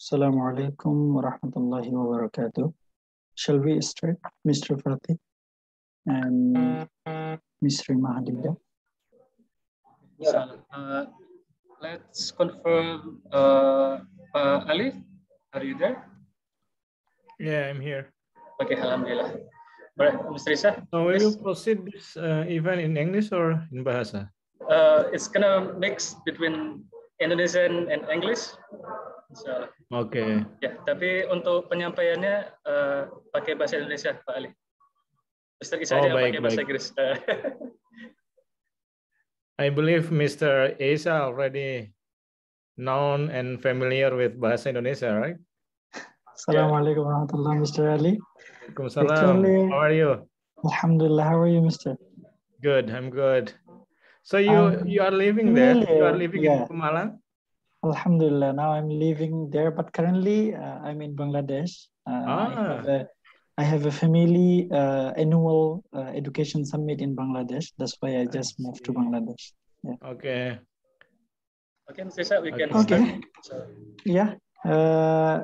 Assalamu alaikum wa rahmatullahi wa barakatuh. Shall we start, Mr. Fatih and Mr. Mahadida? Yeah. let's confirm. Uh, uh, Ali, are you there? Yeah, I'm here. Okay, Alhamdulillah. Mr. Isa. So will yes. you proceed this uh, event in English or in Bahasa? Uh, it's gonna mix between Indonesian and English. So, Oke. Okay. Ya, tapi untuk penyampaiannya uh, pakai bahasa Indonesia, Pak Ali. Mr. Isa oh, aja baik, pakai bahasa Inggris. Uh, I believe Mr. Asa already known and familiar with Bahasa Indonesia, right? Assalamualaikum yeah. warahmatullahi Mr. Ali. Actually, how are you? Alhamdulillah, how are you, Mr.? Good, I'm good. So you um, you are living there? You are living yeah. in Pemalang? Alhamdulillah, now I'm living there, but currently uh, I'm in Bangladesh. Uh, ah. I have a family uh, annual uh, education summit in Bangladesh. That's why I just I moved to Bangladesh. Yeah. Okay. Okay, Sesha, we can. Okay. Start. Yeah. Uh,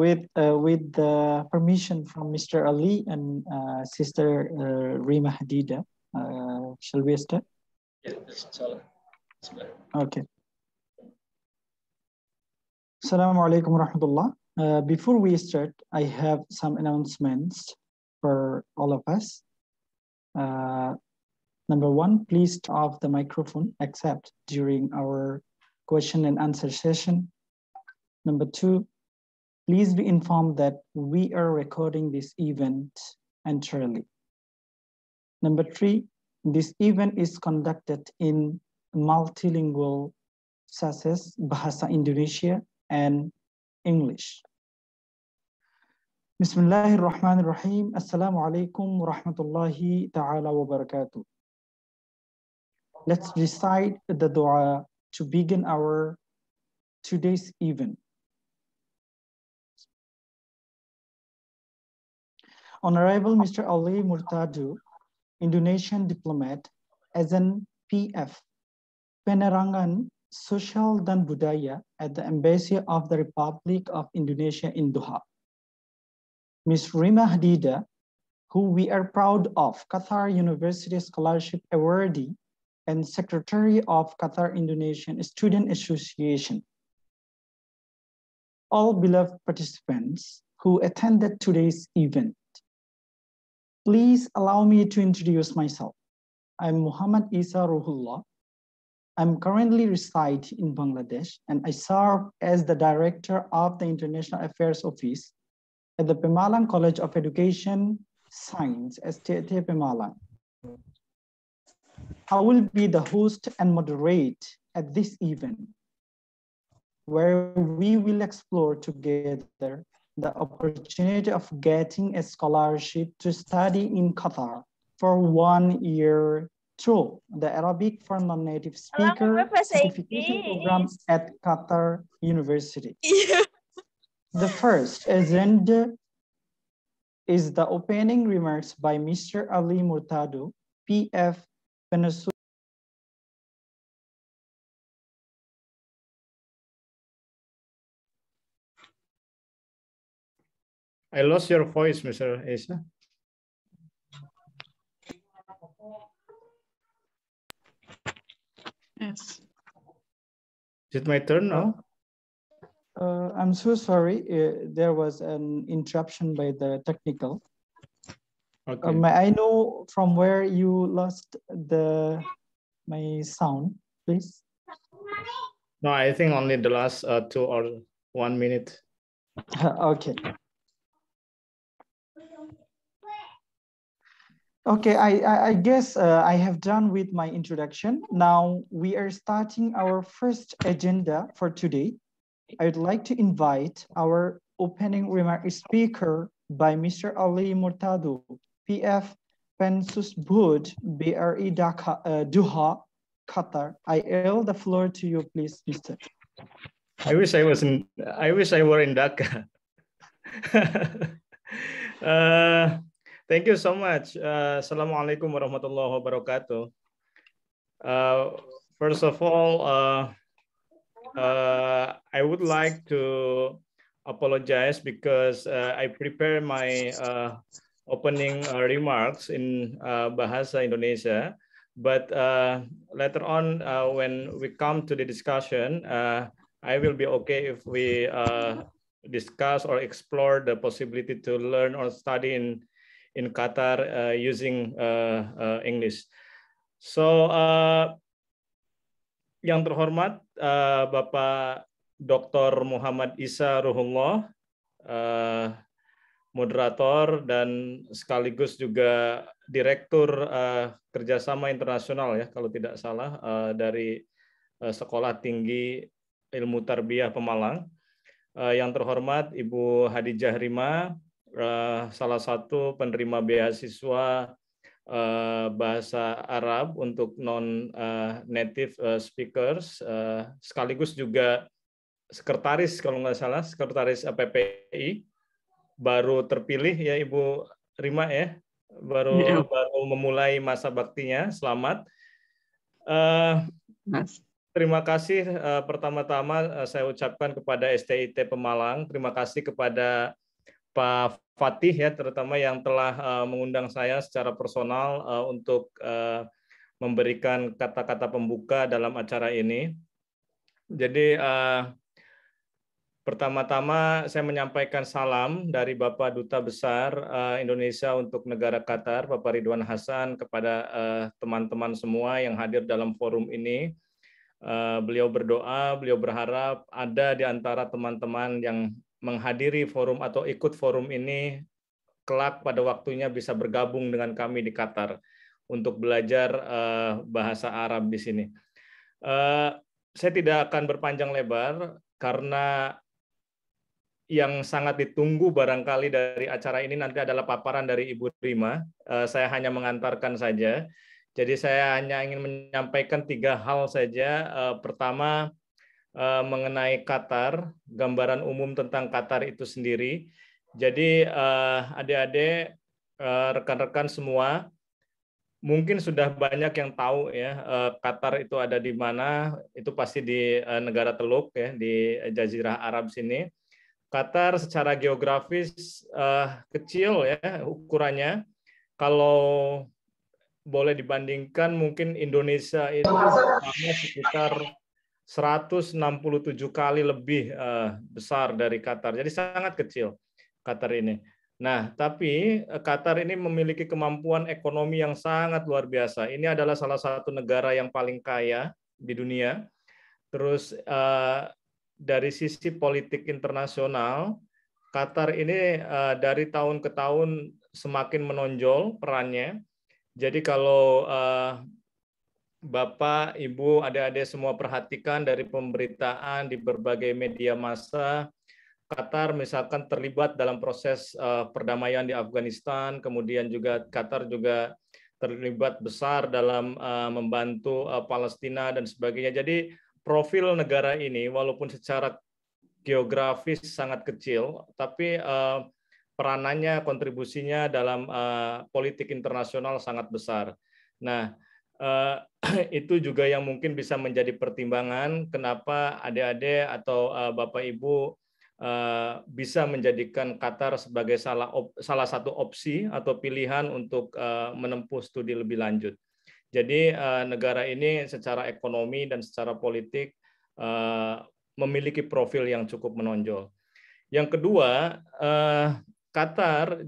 with uh, with the permission from Mr. Ali and uh, Sister uh, Rima Hadida, shall we start? Yes, Okay. Assalamu alaikum warahmatullah. Uh, before we start, I have some announcements for all of us. Uh, number one, please off the microphone except during our question and answer session. Number two, please be informed that we are recording this event entirely. Number three, this event is conducted in multilingual such Bahasa Indonesia and English. Bismillahir Rahmanir Rahim. Assalamu alaikum wa rahmatullahi ta'ala wa barakatuh. Let's recite the dua to begin our today's event. Honorable Mr. Ali Murtadu, Indonesian diplomat, as an PF, Penerangan Social Dan Budaya at the Embassy of the Republic of Indonesia in Doha. Ms. Rima Hadida, who we are proud of, Qatar University Scholarship Awardee and Secretary of Qatar Indonesian Student Association. All beloved participants who attended today's event. Please allow me to introduce myself. I'm Muhammad Isa Ruhullah, I'm currently reside in Bangladesh and I serve as the director of the International Affairs Office at the Pemalang College of Education Science, STT Pemalang. I will be the host and moderate at this event where we will explore together the opportunity of getting a scholarship to study in Qatar for one year through the Arabic for non-native speaker certification program at Qatar University. The first agenda is the opening remarks by Mr. Ali Murtado, PF Peninsula. I lost your voice, Mr. Isa. Yes. Is it my turn now? Uh, I'm so sorry. Uh, there was an interruption by the technical. Okay. Um, I know from where you lost the my sound, please? No, I think only the last uh, two or one minute. okay. Okay, I, I, I guess uh, I have done with my introduction. Now we are starting our first agenda for today. I would like to invite our opening remark speaker by Mr. Ali Murtado, PF Pensus Bud, BRE Dhaka, uh, Doha, Qatar. I yield the floor to you, please, Mr. I wish I was in, I wish I were in Dhaka. uh, Thank you so much. Uh, Assalamualaikum warahmatullahi wabarakatuh. Uh, first of all, uh, uh, I would like to apologize because uh, I prepare my uh, opening uh, remarks in Bahasa Indonesia. But later on, when we come to the discussion, I will be okay if we discuss or explore the possibility to learn or study in in Qatar uh, using uh, uh, English. So yang terhormat Bapak Dr. Muhammad Isa Ruhullah, moderator dan sekaligus juga direktur uh, kerjasama internasional ya kalau tidak salah uh, dari uh, Sekolah Tinggi Ilmu Tarbiyah Pemalang. Uh, yang terhormat Ibu Hadijah Rima, Eh, salah satu penerima beasiswa eh, bahasa Arab untuk non eh, native speakers sekaligus juga sekretaris kalau nggak salah sekretaris PPI baru terpilih ya Ibu Rima ya baru ya. baru memulai masa baktinya selamat uh, Terima kasih uh, pertama-tama uh, saya ucapkan kepada STIT Pemalang, terima kasih kepada Pak Fatih ya terutama yang telah uh, mengundang saya secara personal uh, untuk uh, memberikan kata-kata pembuka dalam acara ini. Jadi uh, pertama-tama saya menyampaikan salam dari Bapak Duta Besar Indonesia untuk negara Qatar, Bapak Ridwan Hasan kepada teman-teman semua yang hadir dalam forum ini. beliau berdoa, beliau berharap ada di antara teman-teman yang menghadiri forum atau ikut forum ini kelak pada waktunya bisa bergabung dengan kami di Qatar untuk belajar uh, bahasa Arab di sini. Uh, saya tidak akan berpanjang lebar karena yang sangat ditunggu barangkali dari acara ini nanti adalah paparan dari Ibu Rima. Uh, saya hanya mengantarkan saja. Jadi saya hanya ingin menyampaikan tiga hal saja. Uh, pertama, Eh, mengenai Qatar, gambaran umum tentang Qatar itu sendiri. Jadi uh, adik-adik, eh, rekan-rekan semua, mungkin sudah banyak yang tahu ya Qatar itu ada di mana, itu pasti di negara Teluk ya di Jazirah Arab sini. Qatar secara geografis kecil ya ukurannya. Kalau boleh dibandingkan mungkin Indonesia itu sekitar 167 kali lebih eh, besar dari Qatar. Jadi sangat kecil Qatar ini. Nah, tapi eh, Qatar ini memiliki kemampuan ekonomi yang sangat luar biasa. Ini adalah salah satu negara yang paling kaya di dunia. Terus eh, dari sisi politik internasional, Qatar ini dari tahun ke tahun semakin menonjol perannya. Jadi kalau Bapak, Ibu, adik-adik semua perhatikan dari pemberitaan di berbagai media massa, Qatar misalkan terlibat dalam proses uh, perdamaian di Afghanistan, kemudian juga Qatar juga terlibat besar dalam uh, membantu uh, Palestina dan sebagainya. Jadi profil negara ini walaupun secara geografis sangat kecil, tapi uh, peranannya, kontribusinya dalam uh, politik internasional sangat besar. Nah, Eh, itu juga yang mungkin bisa menjadi pertimbangan kenapa adik-adik atau eh, bapak ibu eh, bisa menjadikan Qatar sebagai salah op, salah satu opsi atau pilihan untuk menempuh studi lebih lanjut. Jadi negara ini secara ekonomi dan secara politik memiliki profil yang cukup menonjol. Yang kedua, Qatar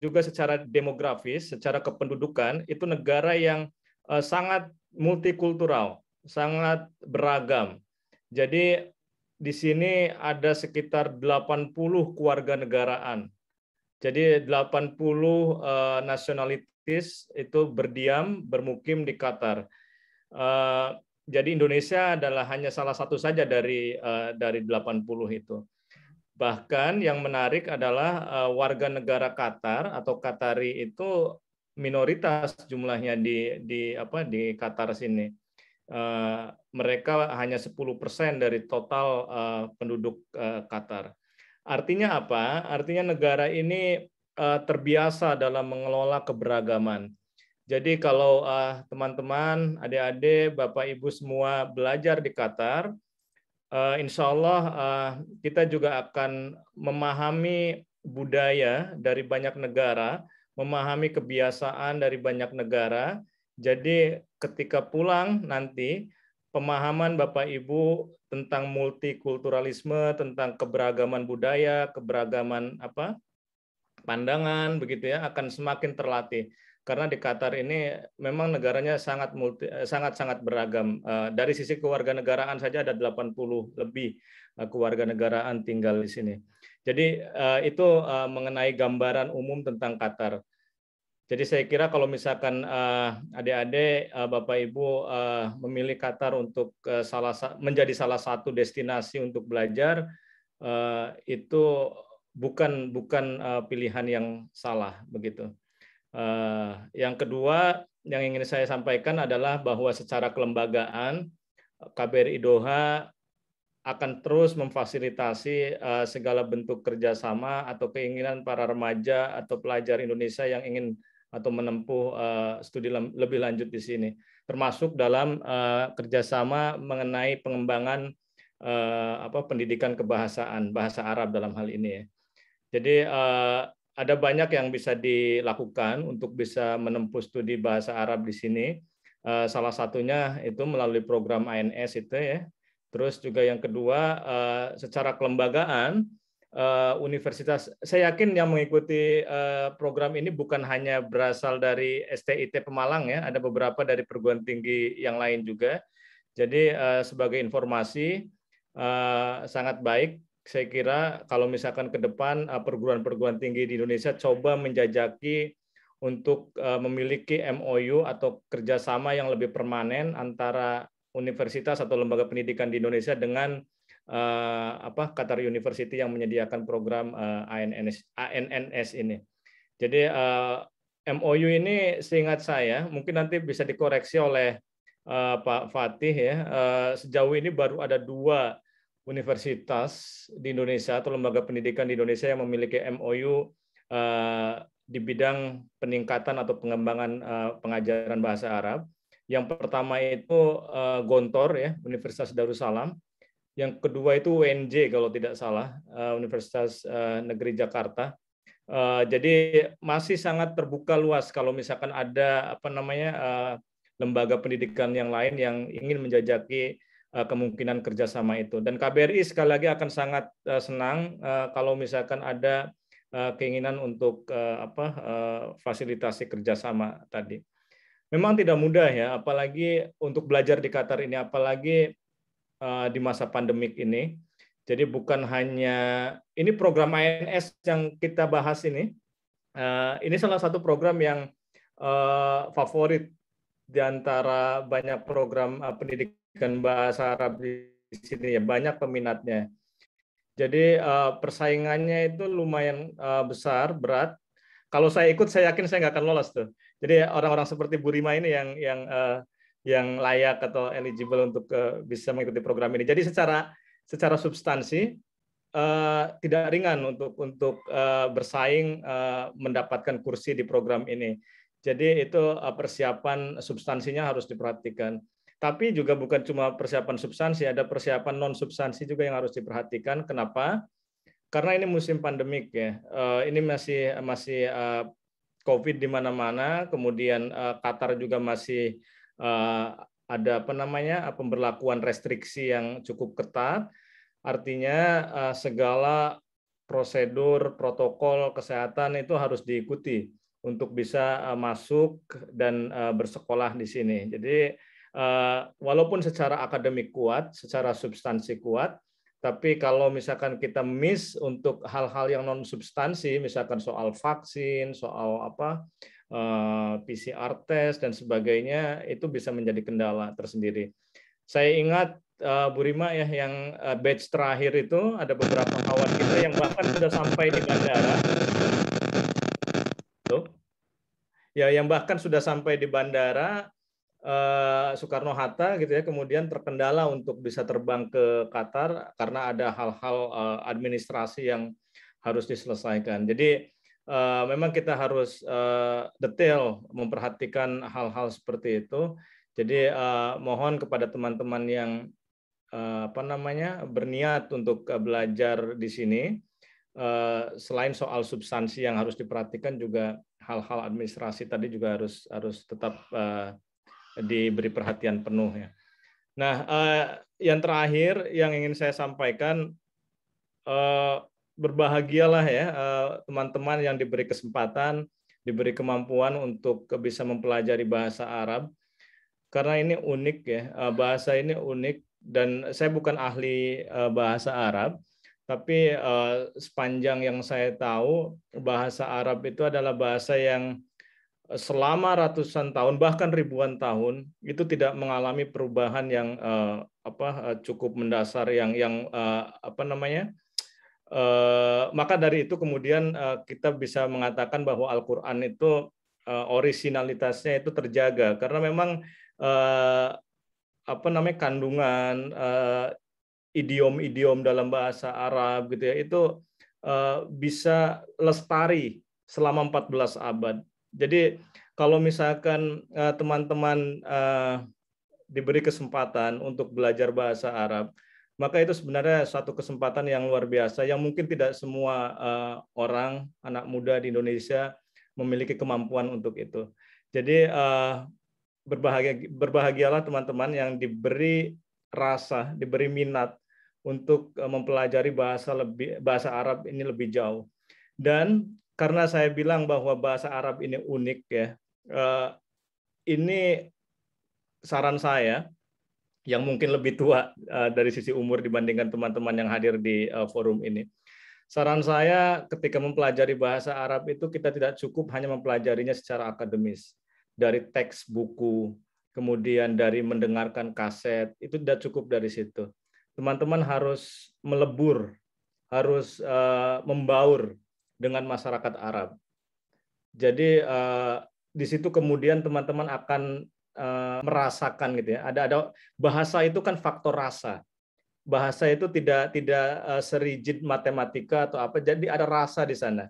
juga secara demografis, secara kependudukan itu negara yang Eh, sangat multikultural, sangat beragam. Jadi di sini ada sekitar 80 keluarga negaraan. Jadi 80 eh, nasionalitis itu berdiam, bermukim di Qatar. Eh, jadi Indonesia adalah hanya salah satu saja dari dari 80 itu. Bahkan yang menarik adalah warga negara Qatar atau Qatari itu minoritas jumlahnya di di apa di Qatar sini. Eh, mereka hanya 10% dari total eh, penduduk eh, Qatar. Artinya apa? Artinya negara ini terbiasa dalam mengelola keberagaman. Jadi kalau teman-teman, adik-adik, bapak ibu semua belajar di Qatar, insya Allah kita juga akan memahami budaya dari banyak negara memahami kebiasaan dari banyak negara. Jadi ketika pulang nanti pemahaman Bapak Ibu tentang multikulturalisme, tentang keberagaman budaya, keberagaman apa? pandangan begitu ya akan semakin terlatih karena di Qatar ini memang negaranya sangat multi, eh, sangat sangat beragam. Eh, dari sisi kewarganegaraan saja ada 80 lebih eh, kewarganegaraan tinggal di sini. Jadi eh, itu eh, mengenai gambaran umum tentang Qatar. Jadi saya kira kalau misalkan eh, adik-adik, bapak ibu memilih Qatar untuk salah menjadi salah satu destinasi untuk belajar, itu bukan bukan pilihan yang salah begitu. Yang kedua yang ingin saya sampaikan adalah bahwa secara kelembagaan KBRI Doha akan terus memfasilitasi uh, segala bentuk kerjasama atau keinginan para remaja atau pelajar Indonesia yang ingin atau menempuh uh, studi lebih lanjut di sini, termasuk dalam uh, kerjasama mengenai pengembangan uh, apa pendidikan kebahasaan bahasa Arab dalam hal ini. Ya. Jadi uh, ada banyak yang bisa dilakukan untuk bisa menempuh studi bahasa Arab di sini. salah satunya itu melalui program INS itu ya Terus juga yang kedua, eh, secara kelembagaan, eh, universitas, saya yakin yang mengikuti eh, program ini bukan hanya berasal dari STIT Pemalang ya, ada beberapa dari perguruan tinggi yang lain juga. Jadi sebagai informasi, sangat baik saya kira kalau misalkan ke depan perguruan-perguruan tinggi di Indonesia coba menjajaki untuk memiliki MOU atau kerjasama yang lebih permanen antara universitas atau lembaga pendidikan di Indonesia dengan uh, apa Qatar University yang menyediakan program uh, eh, ANNS, ANNS ini. Jadi uh, eh, MOU ini seingat saya mungkin nanti bisa dikoreksi oleh uh, Pak Fatih ya. Uh, sejauh ini baru ada dua universitas di Indonesia atau lembaga pendidikan di Indonesia yang memiliki MOU uh, di bidang peningkatan atau pengembangan uh, pengajaran bahasa Arab yang pertama itu eh, Gontor ya, Universitas Darussalam. Yang kedua itu UNJ kalau tidak salah, eh, Universitas eh, Negeri Jakarta. jadi masih sangat terbuka luas kalau misalkan ada apa namanya lembaga pendidikan yang lain yang ingin menjajaki kemungkinan kerjasama itu. Dan KBRI sekali lagi akan sangat senang kalau misalkan ada keinginan untuk apa fasilitasi kerjasama tadi memang tidak mudah ya, apalagi untuk belajar di Qatar ini, apalagi uh, di masa pandemik ini. Jadi bukan hanya ini program ANS yang kita bahas ini, uh, ini salah satu program yang uh, favorit di antara banyak program uh, pendidikan bahasa Arab di sini ya, banyak peminatnya. Jadi uh, persaingannya itu lumayan uh, besar, berat. Kalau saya ikut, saya yakin saya nggak akan lolos tuh. Jadi orang-orang seperti Bu Rima ini yang yang uh, yang layak atau eligible untuk uh, bisa mengikuti program ini. Jadi secara secara substansi uh, tidak ringan untuk untuk uh, bersaing uh, mendapatkan kursi di program ini. Jadi itu uh, persiapan substansinya harus diperhatikan. Tapi juga bukan cuma persiapan substansi, ada persiapan non substansi juga yang harus diperhatikan. Kenapa? Karena ini musim pandemik ya. Uh, ini masih masih uh, COVID di mana-mana, kemudian uh, Qatar juga masih uh, ada apa namanya pemberlakuan restriksi yang cukup ketat. Artinya uh, segala prosedur protokol kesehatan itu harus diikuti untuk bisa uh, masuk dan uh, bersekolah di sini. Jadi uh, walaupun secara akademik kuat, secara substansi kuat, tapi kalau misalkan kita miss untuk hal-hal yang non substansi, misalkan soal vaksin, soal apa eh, PCR test dan sebagainya, itu bisa menjadi kendala tersendiri. Saya ingat eh, Bu Rima ya yang eh, batch terakhir itu ada beberapa kawan kita yang bahkan sudah sampai di bandara. Tuh. Ya, yang bahkan sudah sampai di bandara Eh, Soekarno Hatta gitu ya kemudian terkendala untuk bisa terbang ke Qatar karena ada hal-hal eh, administrasi yang harus diselesaikan. Jadi eh, memang kita harus detail memperhatikan hal-hal seperti itu. Jadi mohon kepada teman-teman yang apa namanya berniat untuk belajar di sini selain soal substansi yang harus diperhatikan juga hal-hal administrasi tadi juga harus harus tetap diberi perhatian penuh ya. Nah, eh, yang terakhir yang ingin saya sampaikan eh, berbahagialah ya eh, teman-teman yang diberi kesempatan, diberi kemampuan untuk bisa mempelajari bahasa Arab karena ini unik ya bahasa ini unik dan saya bukan ahli bahasa Arab tapi sepanjang yang saya tahu bahasa Arab itu adalah bahasa yang Eh, selama ratusan tahun bahkan ribuan tahun itu tidak mengalami perubahan yang uh, apa uh, cukup mendasar yang yang uh, apa namanya uh, maka dari itu kemudian uh, kita bisa mengatakan bahwa Al-Qur'an itu uh, orisinalitasnya itu terjaga karena memang uh, apa namanya kandungan idiom-idiom dalam bahasa Arab gitu ya itu uh, bisa lestari selama 14 abad jadi kalau misalkan eh, teman-teman uh, uh, diberi kesempatan untuk belajar bahasa Arab, maka itu sebenarnya satu kesempatan yang luar biasa yang mungkin tidak semua uh, orang anak muda di Indonesia memiliki kemampuan untuk itu. Jadi uh, berbahagia berbahagialah teman-teman yang diberi rasa, diberi minat untuk mempelajari bahasa lebih bahasa Arab ini lebih jauh. Dan karena saya bilang bahwa bahasa Arab ini unik ya. Eh, ini saran saya yang mungkin lebih tua eh, dari sisi umur dibandingkan teman-teman yang hadir di eh, forum ini. Saran saya ketika mempelajari bahasa Arab itu kita tidak cukup hanya mempelajarinya secara akademis dari teks buku, kemudian dari mendengarkan kaset, itu tidak cukup dari situ. Teman-teman harus melebur, harus membaur dengan masyarakat Arab. Jadi uh, di situ kemudian teman-teman akan uh, merasakan gitu ya. Ada ada bahasa itu kan faktor rasa. Bahasa itu tidak tidak uh, serigid matematika atau apa. Jadi ada rasa di sana.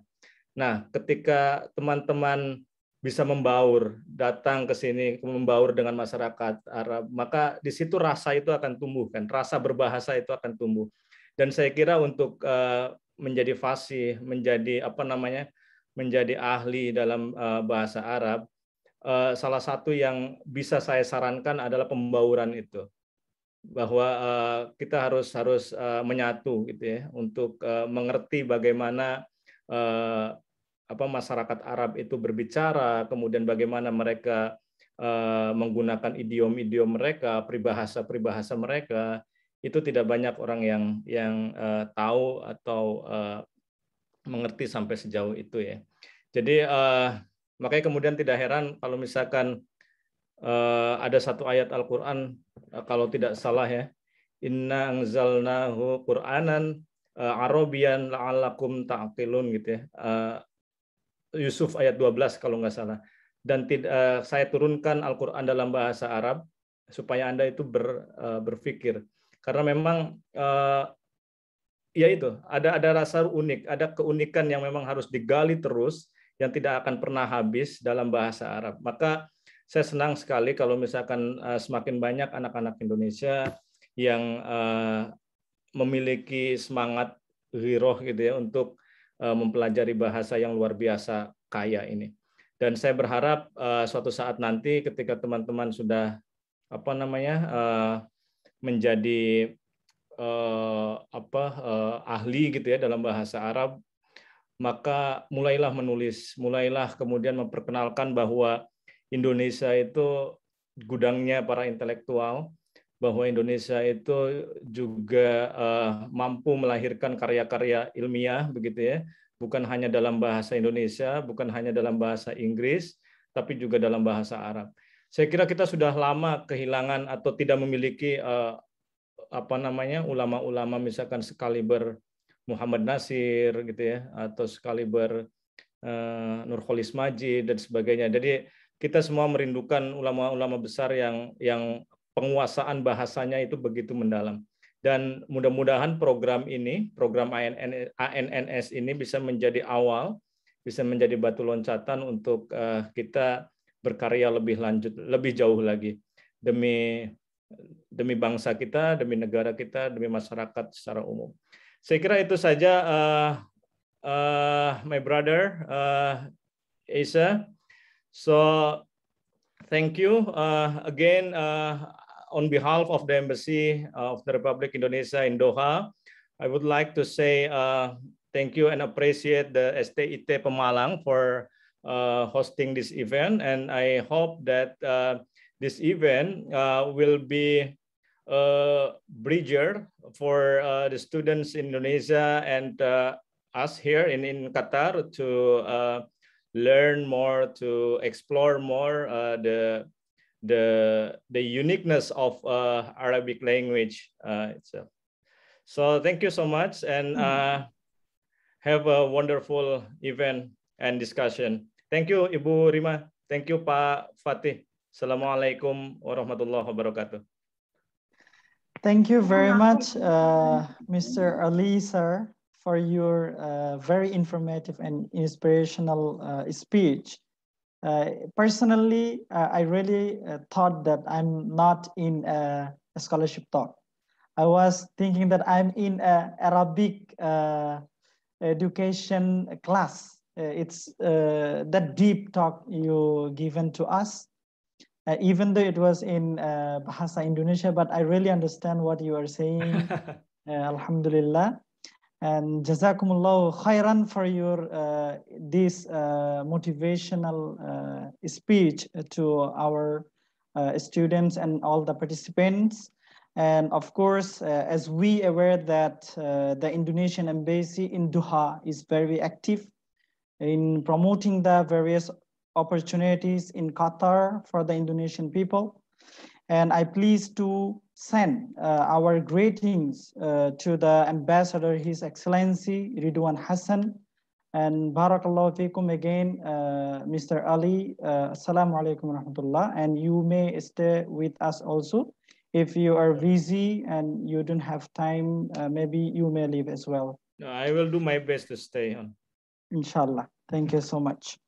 Nah, ketika teman-teman bisa membaur, datang ke sini membaur dengan masyarakat Arab, maka di situ rasa itu akan tumbuh kan, rasa berbahasa itu akan tumbuh. Dan saya kira untuk uh, menjadi fasih, menjadi apa namanya, menjadi ahli dalam uh, bahasa Arab, uh, salah satu yang bisa saya sarankan adalah pembauran itu bahwa uh, kita harus harus uh, menyatu gitu ya untuk uh, mengerti bagaimana uh, apa masyarakat Arab itu berbicara kemudian bagaimana mereka uh, menggunakan idiom-idiom mereka peribahasa-peribahasa mereka itu tidak banyak orang yang yang uh, tahu atau uh, mengerti sampai sejauh itu ya. Jadi uh, makanya kemudian tidak heran kalau misalkan uh, ada satu ayat Al-Qur'an uh, kalau tidak salah ya, inna anzalnahu Qur'anan uh, arabian la'allakum ta'qilun gitu ya. Uh, Yusuf ayat 12 kalau nggak salah. Dan tidak uh, saya turunkan Al-Qur'an dalam bahasa Arab supaya Anda itu ber, uh, berpikir karena memang eh, ya itu ada ada rasa unik, ada keunikan yang memang harus digali terus yang tidak akan pernah habis dalam bahasa Arab. Maka saya senang sekali kalau misalkan eh, semakin banyak anak-anak Indonesia yang eh, memiliki semangat hiroh gitu ya untuk mempelajari bahasa yang luar biasa kaya ini. Dan saya berharap suatu saat nanti ketika teman-teman sudah apa namanya menjadi eh, apa eh, ahli gitu ya dalam bahasa Arab maka mulailah menulis mulailah kemudian memperkenalkan bahwa Indonesia itu gudangnya para intelektual bahwa Indonesia itu juga eh, mampu melahirkan karya-karya ilmiah begitu ya bukan hanya dalam bahasa Indonesia bukan hanya dalam bahasa Inggris tapi juga dalam bahasa Arab saya kira kita sudah lama kehilangan atau tidak memiliki uh, apa namanya ulama-ulama misalkan sekaliber Muhammad Nasir gitu ya atau sekaliber uh, Nurholis Majid dan sebagainya. Jadi kita semua merindukan ulama-ulama besar yang yang penguasaan bahasanya itu begitu mendalam. Dan mudah-mudahan program ini, program ANNS ini bisa menjadi awal, bisa menjadi batu loncatan untuk eh, kita berkarya lebih lanjut, lebih jauh lagi demi demi bangsa kita, demi negara kita, demi masyarakat secara umum. Saya kira itu saja, uh, uh, my brother uh, eh, Asa So thank you uh, again uh, on behalf of the Embassy of the Republic Indonesia in Doha. I would like to say uh, thank you and appreciate the STIT Pemalang for Uh, hosting this event. And I hope that uh, this event uh, will be a bridger for the students in Indonesia and us here in, in Qatar to learn more, to explore more the the the uniqueness of uh, Arabic language uh, itself. So thank you so much, and hmm. uh, have a wonderful event and discussion. Thank you Ibu Rima. Thank you Pak Fatih. Assalamualaikum warahmatullahi wabarakatuh. Thank you very much, uh, Mr. Ali, sir, for your uh, very informative and inspirational uh, speech. Uh, personally, uh, I really uh, thought that I'm not in a, a, scholarship talk. I was thinking that I'm in an Arabic education class uh, it's uh, that deep talk you given to us uh, even though it was in uh, bahasa indonesia but i really understand what you are saying uh, alhamdulillah and jazakumullah khairan for your uh, this motivational speech to our students and all the participants and of course, uh, as we aware that uh, the Indonesian embassy in Doha is very active in promoting the various opportunities in Qatar for the Indonesian people. And I pleased to send uh, our greetings uh, to the ambassador, His Excellency Ridwan Hassan. And barakallahu fikum again, uh, Mr. Ali, uh, assalamu alaikum rahmatullah. And you may stay with us also. If you are busy and you don't have time, uh, maybe you may leave as well. No, I will do my best to stay on. Inshallah. Thank you so much.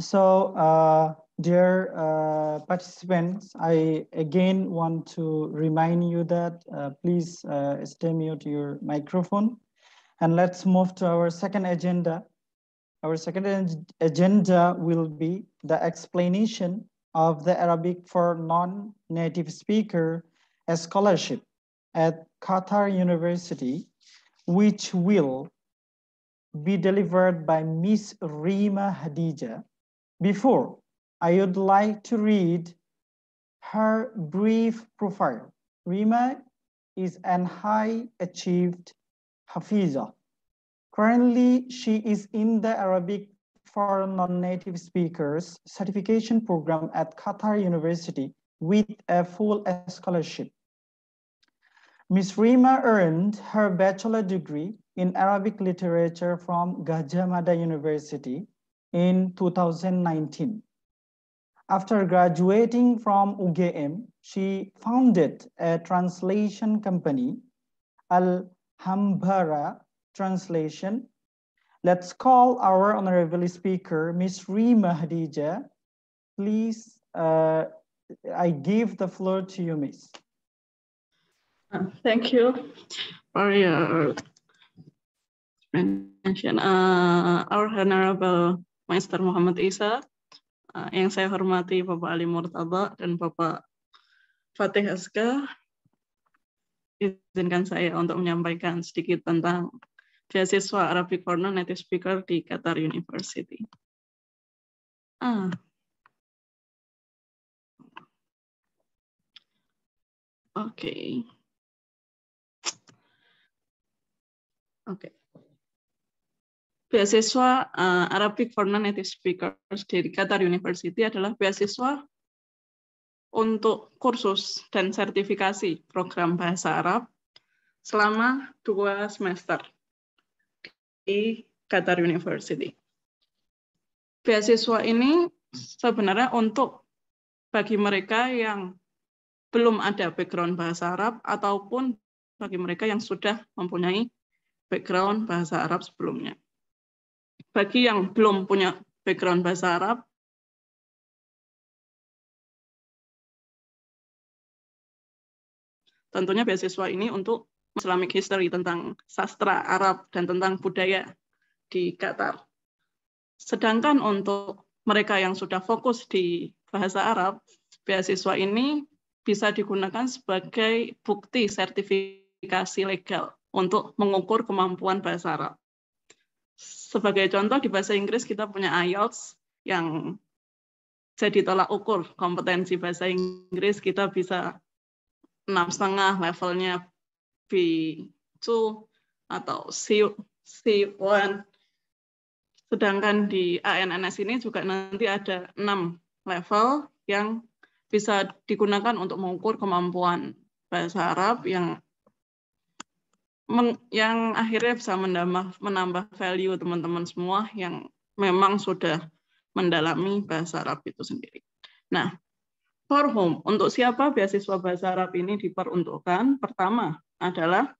So, uh, dear uh, participants, I again want to remind you that uh, please uh, stay mute your microphone and let's move to our second agenda. Our second agenda will be the explanation of the Arabic for non-native speaker scholarship at Qatar University, which will be delivered by Miss Rima Hadija. Before, I would like to read her brief profile. Rima is an high achieved Hafiza. Currently, she is in the Arabic Foreign non-native speakers certification program at Qatar University with a full scholarship. Ms. Rima earned her bachelor degree in Arabic literature from Gajamada University in 2019. After graduating from UGM, she founded a translation company, Al Hambara Translation. Let's call our honorable speaker, Ms. Rima Hadija. Please, uh, I give the floor to you, Ms. Uh, thank you. I uh, mention uh, our Honorable Master Muhammad Isa, uh, yang saya hormati Bapak Ali Murtaba dan Bapak Fatih Aska, izinkan saya untuk menyampaikan sedikit tentang beasiswa Arabic Corner Native Speaker di Qatar University. Ah. Oke. Okay. Oke. Okay beasiswa uh, Arabic for non-native speakers dari Qatar University adalah beasiswa untuk kursus dan sertifikasi program bahasa Arab selama dua semester di Qatar University. Beasiswa ini sebenarnya untuk bagi mereka yang belum ada background bahasa Arab ataupun bagi mereka yang sudah mempunyai background bahasa Arab sebelumnya bagi yang belum punya background bahasa Arab, tentunya beasiswa ini untuk Islamic History tentang sastra Arab dan tentang budaya di Qatar. Sedangkan untuk mereka yang sudah fokus di bahasa Arab, beasiswa ini bisa digunakan sebagai bukti sertifikasi legal untuk mengukur kemampuan bahasa Arab. Sebagai contoh di bahasa Inggris kita punya IELTS yang jadi tolak ukur kompetensi bahasa Inggris kita bisa enam setengah levelnya B2 atau C, C1 Sedangkan di ANNS ini juga nanti ada enam level yang bisa digunakan untuk mengukur kemampuan bahasa Arab yang men, yang akhirnya bisa menambah menambah value teman-teman semua yang memang sudah mendalami bahasa Arab itu sendiri. Nah, for whom untuk siapa beasiswa bahasa Arab ini diperuntukkan? Pertama adalah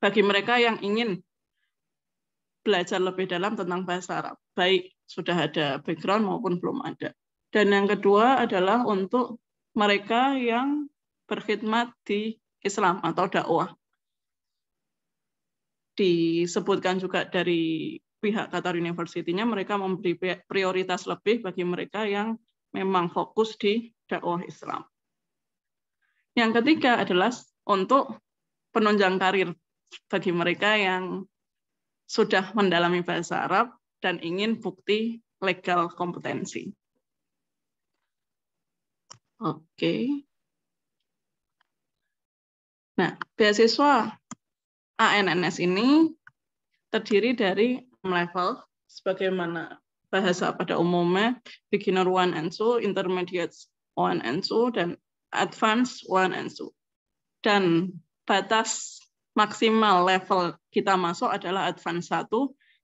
bagi mereka yang ingin belajar lebih dalam tentang bahasa Arab, baik sudah ada background maupun belum ada. Dan yang kedua adalah untuk mereka yang berkhidmat di Islam atau dakwah disebutkan juga dari pihak Qatar University-nya mereka memberi prioritas lebih bagi mereka yang memang fokus di dakwah Islam. Yang ketiga adalah untuk penunjang karir bagi mereka yang sudah mendalami bahasa Arab dan ingin bukti legal kompetensi. Oke. Nah, beasiswa ANNS ini terdiri dari level sebagaimana bahasa pada umumnya beginner one and two, intermediate one and two, dan advance one and two. Dan batas maksimal level kita masuk adalah advance 1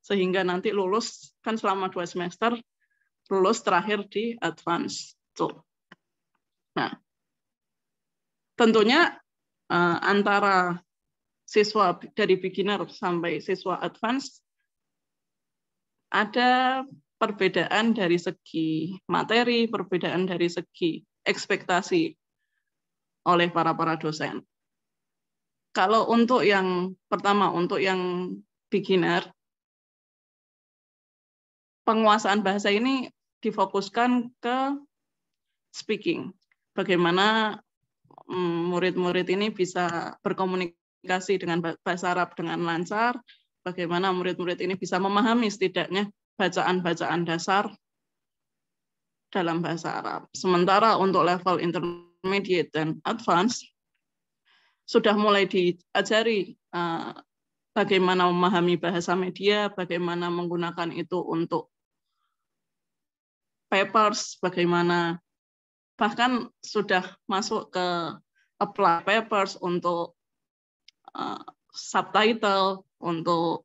sehingga nanti lulus kan selama dua semester lulus terakhir di advance 2. Nah, tentunya eh, antara siswa dari beginner sampai siswa advance ada perbedaan dari segi materi, perbedaan dari segi ekspektasi oleh para para dosen. Kalau untuk yang pertama, untuk yang beginner, penguasaan bahasa ini difokuskan ke speaking. Bagaimana mm, murid-murid ini bisa berkomunikasi komunikasi dengan bahasa Arab dengan lancar, bagaimana murid-murid ini bisa memahami setidaknya bacaan-bacaan dasar dalam bahasa Arab. Sementara untuk level intermediate dan advance, sudah mulai diajari eh, bagaimana memahami bahasa media, bagaimana menggunakan itu untuk papers, bagaimana bahkan sudah masuk ke apply papers untuk Eh, subtitle untuk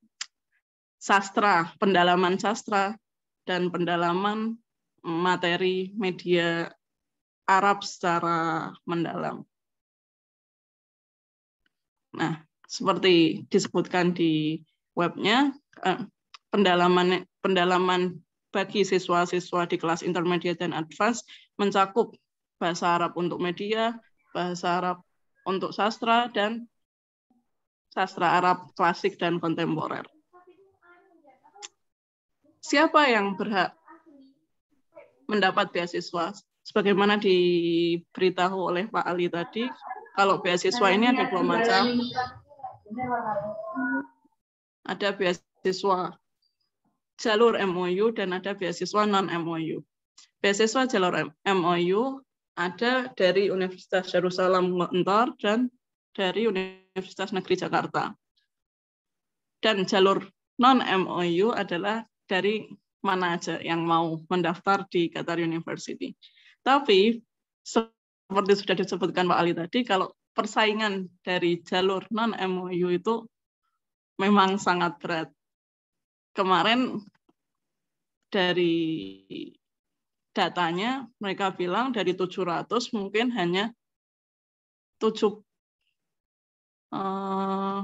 sastra, pendalaman sastra dan pendalaman materi media Arab secara mendalam. Nah, seperti disebutkan di webnya, eh, pendalaman pendalaman bagi siswa-siswa di kelas intermediate dan advance mencakup bahasa Arab untuk media, bahasa Arab untuk sastra, dan sastra Arab klasik dan kontemporer. Siapa yang berhak mendapat beasiswa? Sebagaimana diberitahu oleh Pak Ali tadi, kalau beasiswa ini ada dua macam. Ada beasiswa jalur MOU dan ada beasiswa non-MOU. Beasiswa jalur MOU ada dari Universitas Jerusalem Lontar dan dari Universitas Universitas Negeri Jakarta. Dan jalur non-MOU adalah dari mana aja yang mau mendaftar di Qatar University. Tapi seperti sudah disebutkan Pak Ali tadi, kalau persaingan dari jalur non-MOU itu memang sangat berat. Kemarin dari datanya mereka bilang dari 700 mungkin hanya Eh,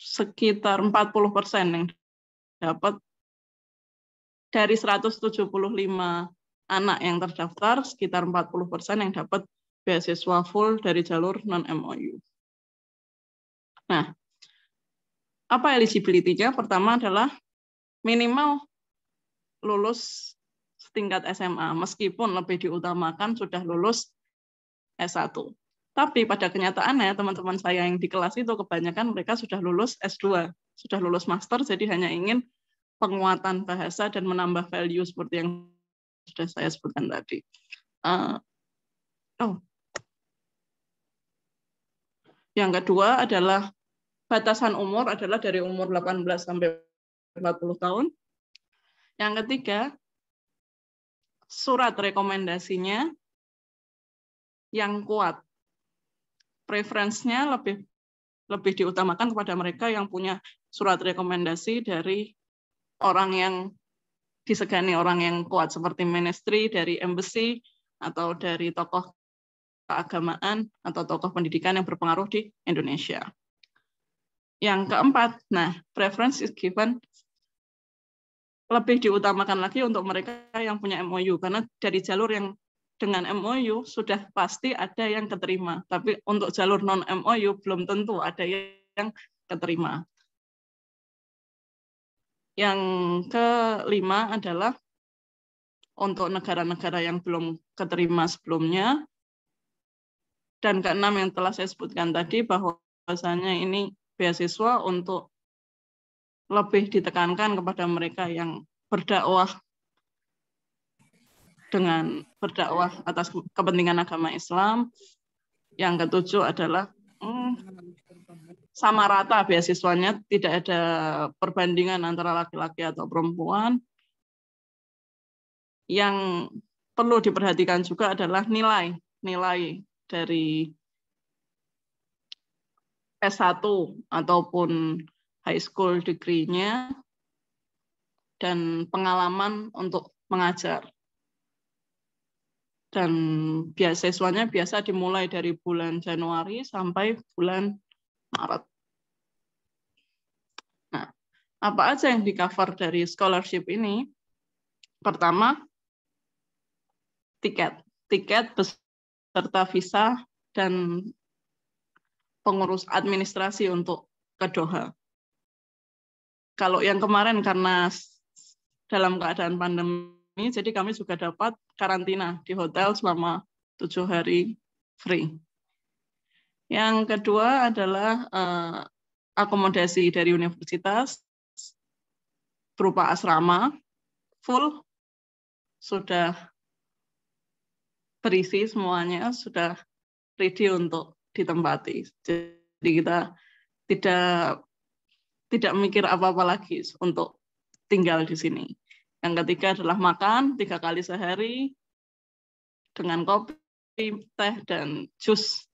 sekitar 40 persen yang dapat dari 175 anak yang terdaftar, sekitar 40 persen yang dapat beasiswa full dari jalur non-MOU. Nah, apa eligibility-nya? Pertama adalah minimal lulus setingkat SMA, meskipun lebih diutamakan sudah lulus S1. Tapi pada kenyataannya teman-teman saya yang di kelas itu kebanyakan mereka sudah lulus S2, sudah lulus master, jadi hanya ingin penguatan bahasa dan menambah value seperti yang sudah saya sebutkan tadi. Uh, oh. Yang kedua adalah batasan umur adalah dari umur 18 sampai 40 tahun. Yang ketiga, surat rekomendasinya yang kuat preferensinya lebih lebih diutamakan kepada mereka yang punya surat rekomendasi dari orang yang disegani orang yang kuat seperti ministry dari embassy atau dari tokoh keagamaan atau tokoh pendidikan yang berpengaruh di Indonesia. Yang keempat, nah preference is given lebih diutamakan lagi untuk mereka yang punya MOU karena dari jalur yang dengan MOU sudah pasti ada yang keterima, tapi untuk jalur non MOU belum tentu ada yang keterima. Yang kelima adalah untuk negara-negara yang belum keterima sebelumnya dan keenam yang telah saya sebutkan tadi bahwa bahwasanya ini beasiswa untuk lebih ditekankan kepada mereka yang berdakwah dengan berdakwah atas kepentingan agama Islam. Yang ketujuh adalah hmm, sama rata beasiswanya, tidak ada perbandingan antara laki-laki atau perempuan. Yang perlu diperhatikan juga adalah nilai, nilai dari S1 ataupun high school degree-nya dan pengalaman untuk mengajar dan biasiswanya biasa dimulai dari bulan Januari sampai bulan Maret. Nah, apa aja yang di cover dari scholarship ini? Pertama, tiket, tiket beserta visa dan pengurus administrasi untuk ke Doha. Kalau yang kemarin karena dalam keadaan pandemi ini, jadi kami juga dapat karantina di hotel selama tujuh hari free. Yang kedua adalah uh, akomodasi dari universitas berupa asrama full sudah berisi semuanya sudah ready untuk ditempati. Jadi kita tidak tidak mikir apa-apa lagi untuk tinggal di sini. Yang ketiga adalah makan tiga kali sehari dengan kopi, teh, dan jus.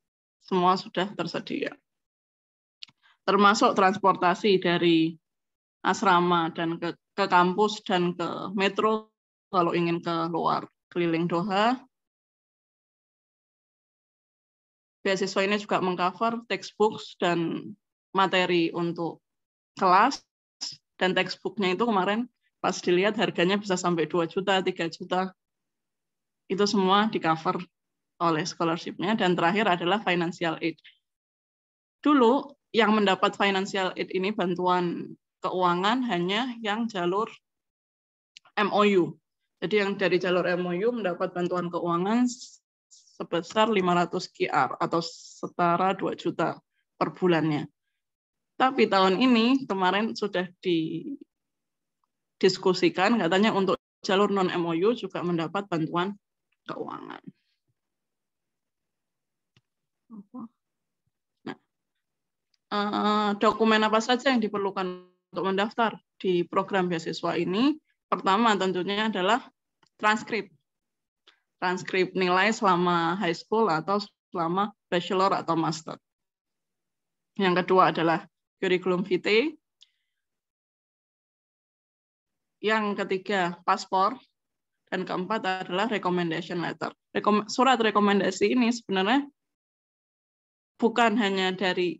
Semua sudah tersedia. Termasuk transportasi dari asrama dan ke, ke kampus dan ke metro kalau ingin ke luar keliling Doha. Beasiswa ini juga mengcover textbooks dan materi untuk kelas dan textbooknya itu kemarin Pas dilihat harganya bisa sampai 2 juta, 3 juta. Itu semua di cover oleh scholarship-nya. Dan terakhir adalah financial aid. Dulu yang mendapat financial aid ini bantuan keuangan hanya yang jalur MOU. Jadi yang dari jalur MOU mendapat bantuan keuangan sebesar 500 QR atau setara 2 juta per bulannya. Tapi tahun ini kemarin sudah di diskusikan katanya untuk jalur non MOU juga mendapat bantuan keuangan. Nah, eh, dokumen apa saja yang diperlukan untuk mendaftar di program beasiswa ini? Pertama tentunya adalah transkrip. Transkrip nilai selama high school atau selama bachelor atau master. Yang kedua adalah curriculum vitae yang ketiga paspor dan keempat adalah recommendation letter. Rekom surat rekomendasi ini sebenarnya bukan hanya dari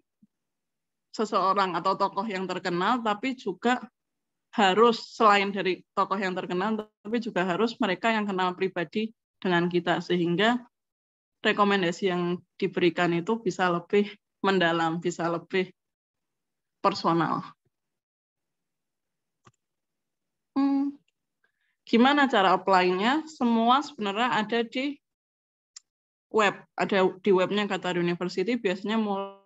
seseorang atau tokoh yang terkenal, tapi juga harus selain dari tokoh yang terkenal, tapi juga harus mereka yang kenal pribadi dengan kita sehingga rekomendasi yang diberikan itu bisa lebih mendalam, bisa lebih personal. Gimana cara apply-nya? Semua sebenarnya ada di web. Ada di webnya Qatar University, biasanya mau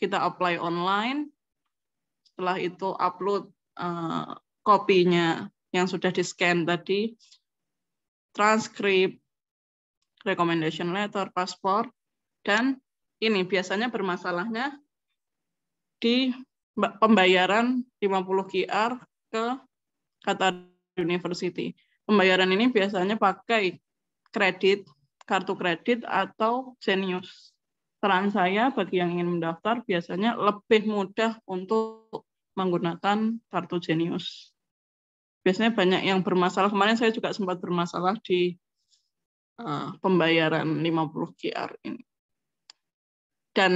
kita apply online, setelah itu upload uh, eh, kopinya yang sudah di-scan tadi, transkrip, recommendation letter, paspor, dan ini biasanya bermasalahnya di pembayaran 50 QR ke kata university. Pembayaran ini biasanya pakai kredit, kartu kredit atau Genius. Saran saya bagi yang ingin mendaftar biasanya lebih mudah untuk menggunakan kartu Genius. Biasanya banyak yang bermasalah. Kemarin saya juga sempat bermasalah di uh, pembayaran 50 QR ini. Dan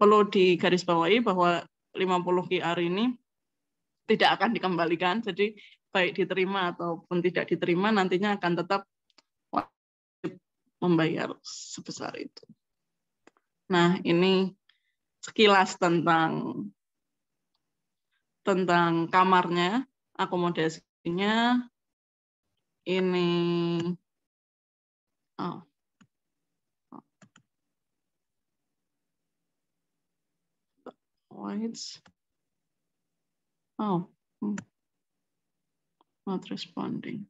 perlu digarisbawahi bahwa 50 QR ini tidak akan dikembalikan. Jadi baik diterima ataupun tidak diterima nantinya akan tetap wajib membayar sebesar itu. Nah, ini sekilas tentang tentang kamarnya, akomodasinya. Ini oh. Whites. Oh, hmm. not responding.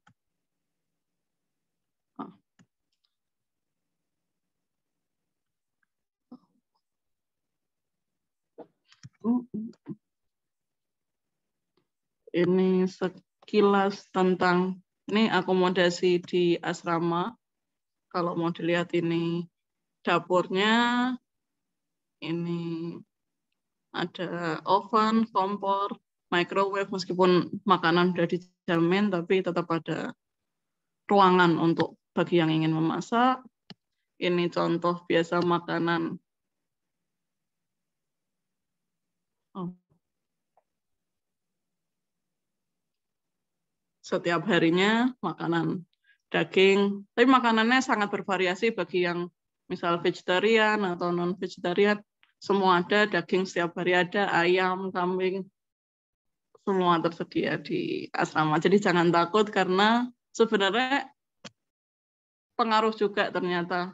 Oh. Ini sekilas tentang ini akomodasi di asrama. Kalau mau dilihat ini dapurnya, ini ada oven, kompor, microwave meskipun makanan sudah dijamin tapi tetap ada ruangan untuk bagi yang ingin memasak. Ini contoh biasa makanan. Oh. Setiap harinya makanan daging, tapi makanannya sangat bervariasi bagi yang misal vegetarian atau non vegetarian semua ada daging setiap hari ada ayam kambing semua tersedia di asrama. Jadi jangan takut karena sebenarnya pengaruh juga ternyata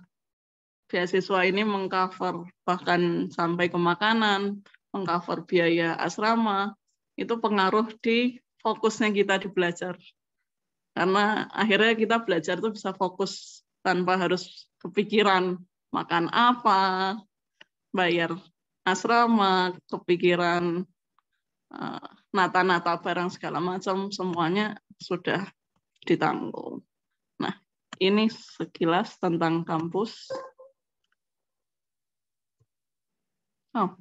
beasiswa ini mengcover bahkan sampai ke makanan, mengcover biaya asrama. Itu pengaruh di fokusnya kita di belajar. Karena akhirnya kita belajar tuh bisa fokus tanpa harus kepikiran makan apa, bayar asrama, kepikiran Eh, nata-nata barang segala macam semuanya sudah ditanggung. Nah, ini sekilas tentang kampus. Oh,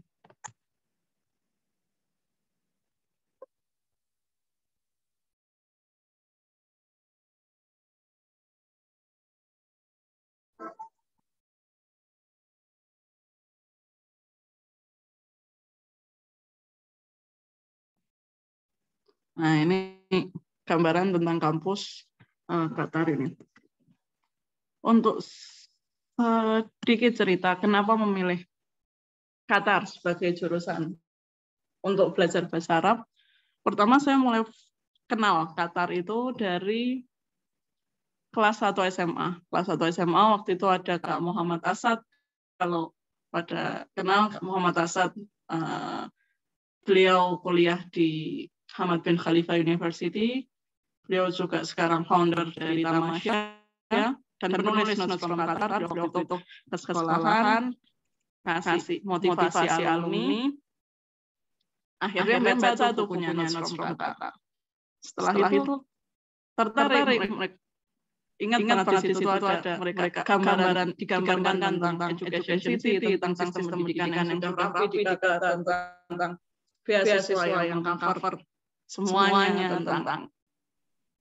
Nah, ini gambaran tentang kampus uh, Qatar ini. Untuk sedikit cerita, kenapa memilih Qatar sebagai jurusan untuk belajar bahasa Arab? Pertama, saya mulai kenal Qatar itu dari kelas 1 SMA. Kelas 1 SMA waktu itu ada Kak Muhammad Asad. Kalau pada kenal Kak Muhammad Asad, uh, beliau kuliah di Hamad bin Khalifa University. Beliau juga sekarang founder dari Tamasya dan penulis notes Qatar, untuk kesekolahan, kasih motivasi, motivasi alumni. Akhirnya, akhirnya membaca tuh punya notes from Qatar. Setelah, Setelah itu, tertarik, tertarik ingat, ingat banget di situ ada, ada mereka gambaran digambarkan tentang, tentang education city, tentang sistem pendidikan yang geografi, tentang, tentang beasiswa yang cover semuanya, semuanya tentang, tentang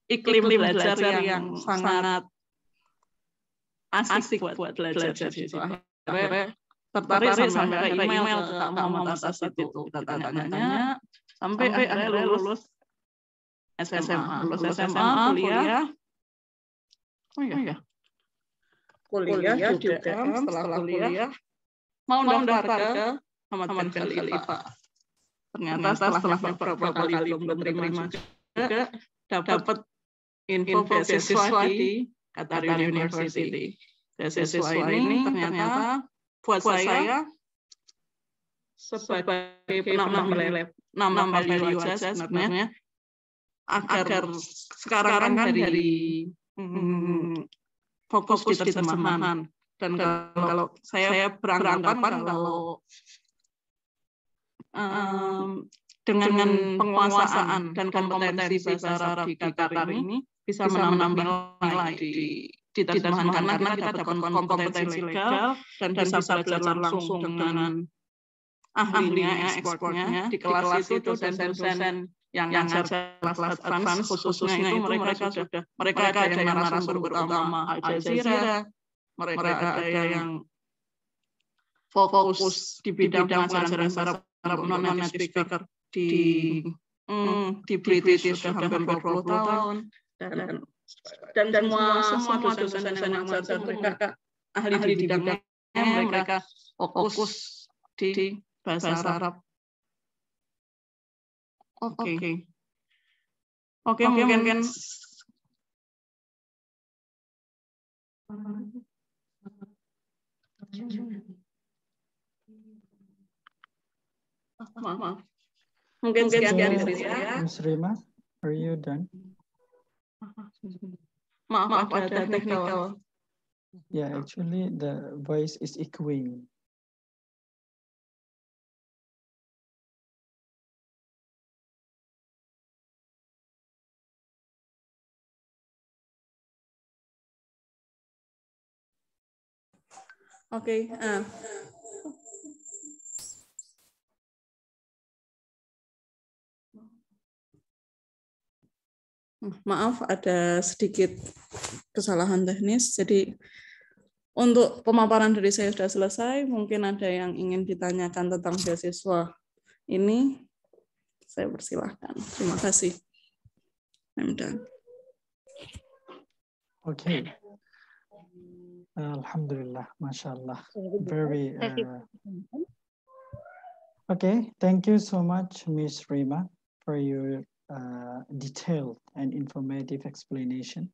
iklim, iklim belajar, belajar yang, yang sangat asik, asik buat, buat belajar, belajar di situ. Akhirnya tertarik, tertarik sampai, sampai email, email ke Muhammad Asas itu kita tanya-tanya sampai, sampai akhirnya lulus, lulus SMA, SMA. Lulus, SMA, SMA kuliah, kuliah. Oh iya. Oh, iya. Kuliah, kuliah di UGM, setelah, setelah kuliah, kuliah mau daftar ke Muhammad pak Ternyata setelah, setelah beberapa kali belum terima juga, dapat info, info beasiswa di Qatar University. Beasiswa ini ternyata buat saya sebagai penambah nambah value aja sebenarnya agar, agar sekarang kan dari hmm. hmm, fokus, fokus di terjemahan dan, dan kalau, kalau saya beranggapan kalau um, dengan, dengan penguasaan dan kompetensi bahasa Arab di Qatar ini bisa menambah nilai di di Tasman karena, kita dapat kompetensi legal dan, dan bisa belajar langsung dengan ahlinya, ekspornya di kelas itu dosen-dosen yang yang ngajar kelas advance khususnya itu mereka sudah mereka ada yang narasumber utama Al Jazeera, mereka ada yang fokus di bidang pelajaran Arab Arab non native speaker di mm, di British sudah hampir 20 tahun dan dan, dan dan semua semua dosen-dosen yang mengajar mereka ahli, ahli di bidangnya mereka fokus di, di bahasa, Arab. Arab. Oke. Okay. Okay. Oke, okay. okay, mungkin, mungkin maaf, maaf. Mungkin sekian dari saya. Ms. Rima, are you done? Maaf, maaf, ada technical. Yeah, actually the voice is echoing. Oke, Uh, Maaf, ada sedikit kesalahan teknis. Jadi untuk pemaparan dari saya sudah selesai. Mungkin ada yang ingin ditanyakan tentang beasiswa ini. Saya persilahkan. Terima kasih. I'm done. Okay. Alhamdulillah, masya Allah. Very. Uh... Okay, thank you so much, Miss Rima, for your Uh, detailed and informative explanation.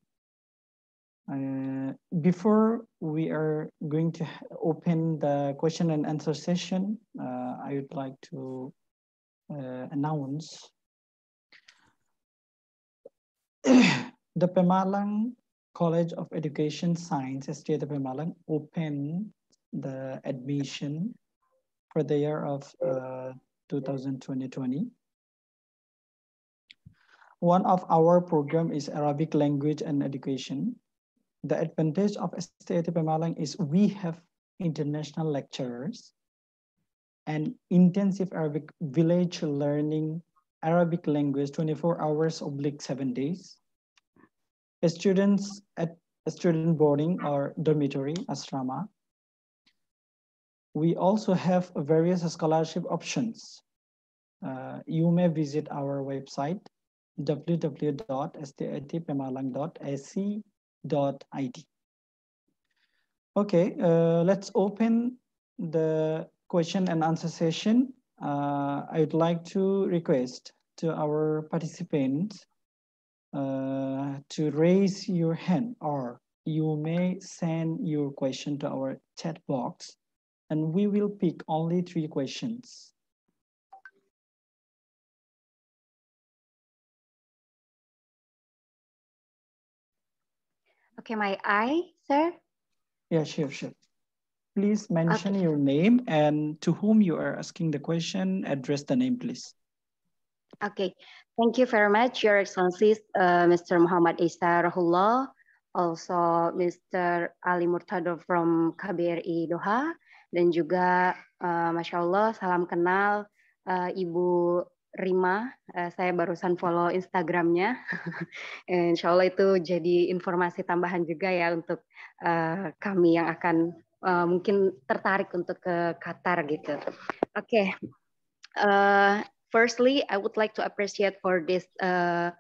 Uh, before we are going to open the question and answer session, uh, I would like to uh, announce the Pemalang College of Education Science, SJT Pemalang, opened the admission for the year of uh, 2020 one of our program is Arabic language and education. The advantage of STAT Pemalang is we have international lecturers and intensive Arabic village learning Arabic language 24 hours oblique seven days. Students at student boarding or dormitory, asrama. We also have various scholarship options. Uh, you may visit our website www.sdatpemalang.ac.it. Okay, uh, let's open the question and answer session. Uh, I'd like to request to our participants uh, to raise your hand or you may send your question to our chat box and we will pick only three questions Okay, my I, sir? Yeah, sure, sure. Please mention okay. your name and to whom you are asking the question, address the name, please. Okay, thank you very much, Your Excellencies, uh, Mr. Muhammad Isa Rahullah, also Mr. Ali Murtado from KBRI Doha, dan juga uh, Masya Allah, salam kenal uh, Ibu Rima, uh, eh, saya barusan follow Instagramnya. Eh, insya Allah itu jadi informasi tambahan juga ya untuk uh, kami yang akan uh, mungkin tertarik untuk ke Qatar gitu. Oke, okay. uh, firstly I would like to appreciate for this uh,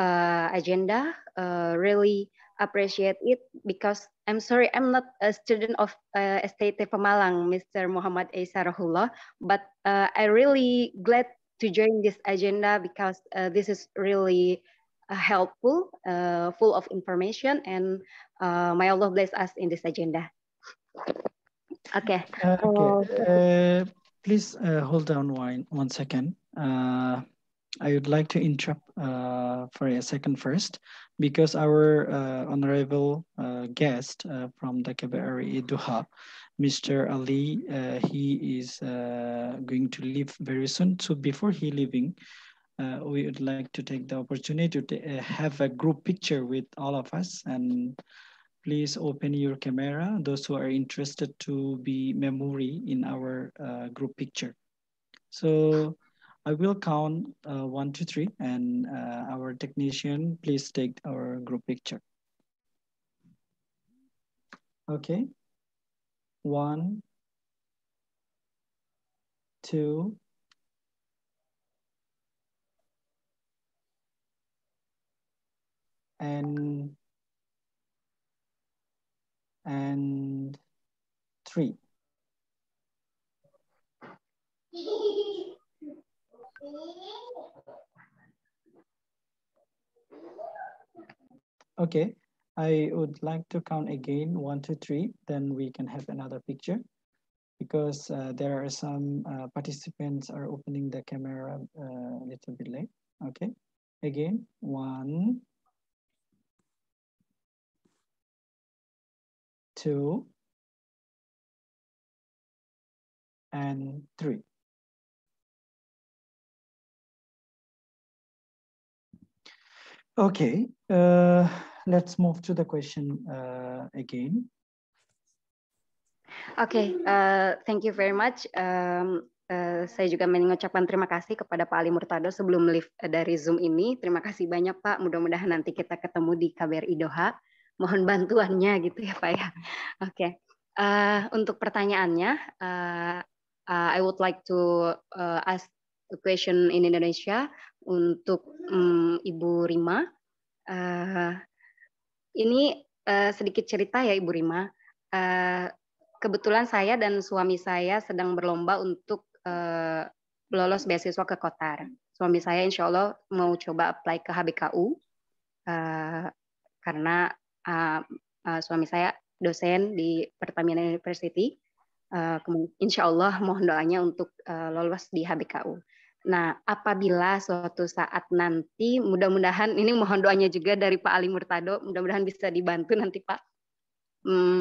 uh, agenda. Uh, really appreciate it because I'm sorry I'm not a student of uh, STT Pemalang, Mr. Muhammad A. Sarahullah, but uh, I really glad to join this agenda because uh, this is really uh, helpful, uh, full of information, and uh, may Allah bless us in this agenda. Okay. Uh, okay. Uh, please hold down one, one second. I would like to interrupt for a second first, because our honorable guest from the KBRE Doha Mr. Ali, uh, he is uh, going to leave very soon. So before he leaving, uh, we would like to take the opportunity to uh, have a group picture with all of us. And please open your camera, those who are interested to be memory in our uh, group picture. So I will count uh, one, two, three, and our technician, please take our group picture. Okay one, two, and and three. Okay, I would like to count again one, two, three, then we can have another picture because uh, there are some uh, participants are opening the camera uh, a little bit late. Okay, again, one, two, and three. Okay, uh, let's move to the question uh, again. okay, uh, thank you very much. Um, uh, saya juga mengucapkan terima kasih kepada Pak Ali Murtado sebelum live uh, dari Zoom ini. Terima kasih banyak Pak. Mudah-mudahan nanti kita ketemu di KBRI Doha. Mohon bantuannya gitu ya Pak ya. Oke. Okay. Uh, untuk pertanyaannya, uh, uh, I would like to uh, ask a question in Indonesia untuk um, Ibu Rima. Uh, ini uh, sedikit cerita ya Ibu Rima. Uh, kebetulan saya dan suami saya sedang berlomba untuk uh, lolos beasiswa ke Kotar. Suami saya insya Allah mau coba apply ke HBKU uh, karena uh, uh, suami saya dosen di Pertamina University. Uh, insya Allah mohon doanya untuk uh, lolos di HBKU. Nah, apabila suatu saat nanti, mudah-mudahan ini mohon doanya juga dari Pak Ali Murtado, mudah-mudahan bisa dibantu nanti Pak. Hmm,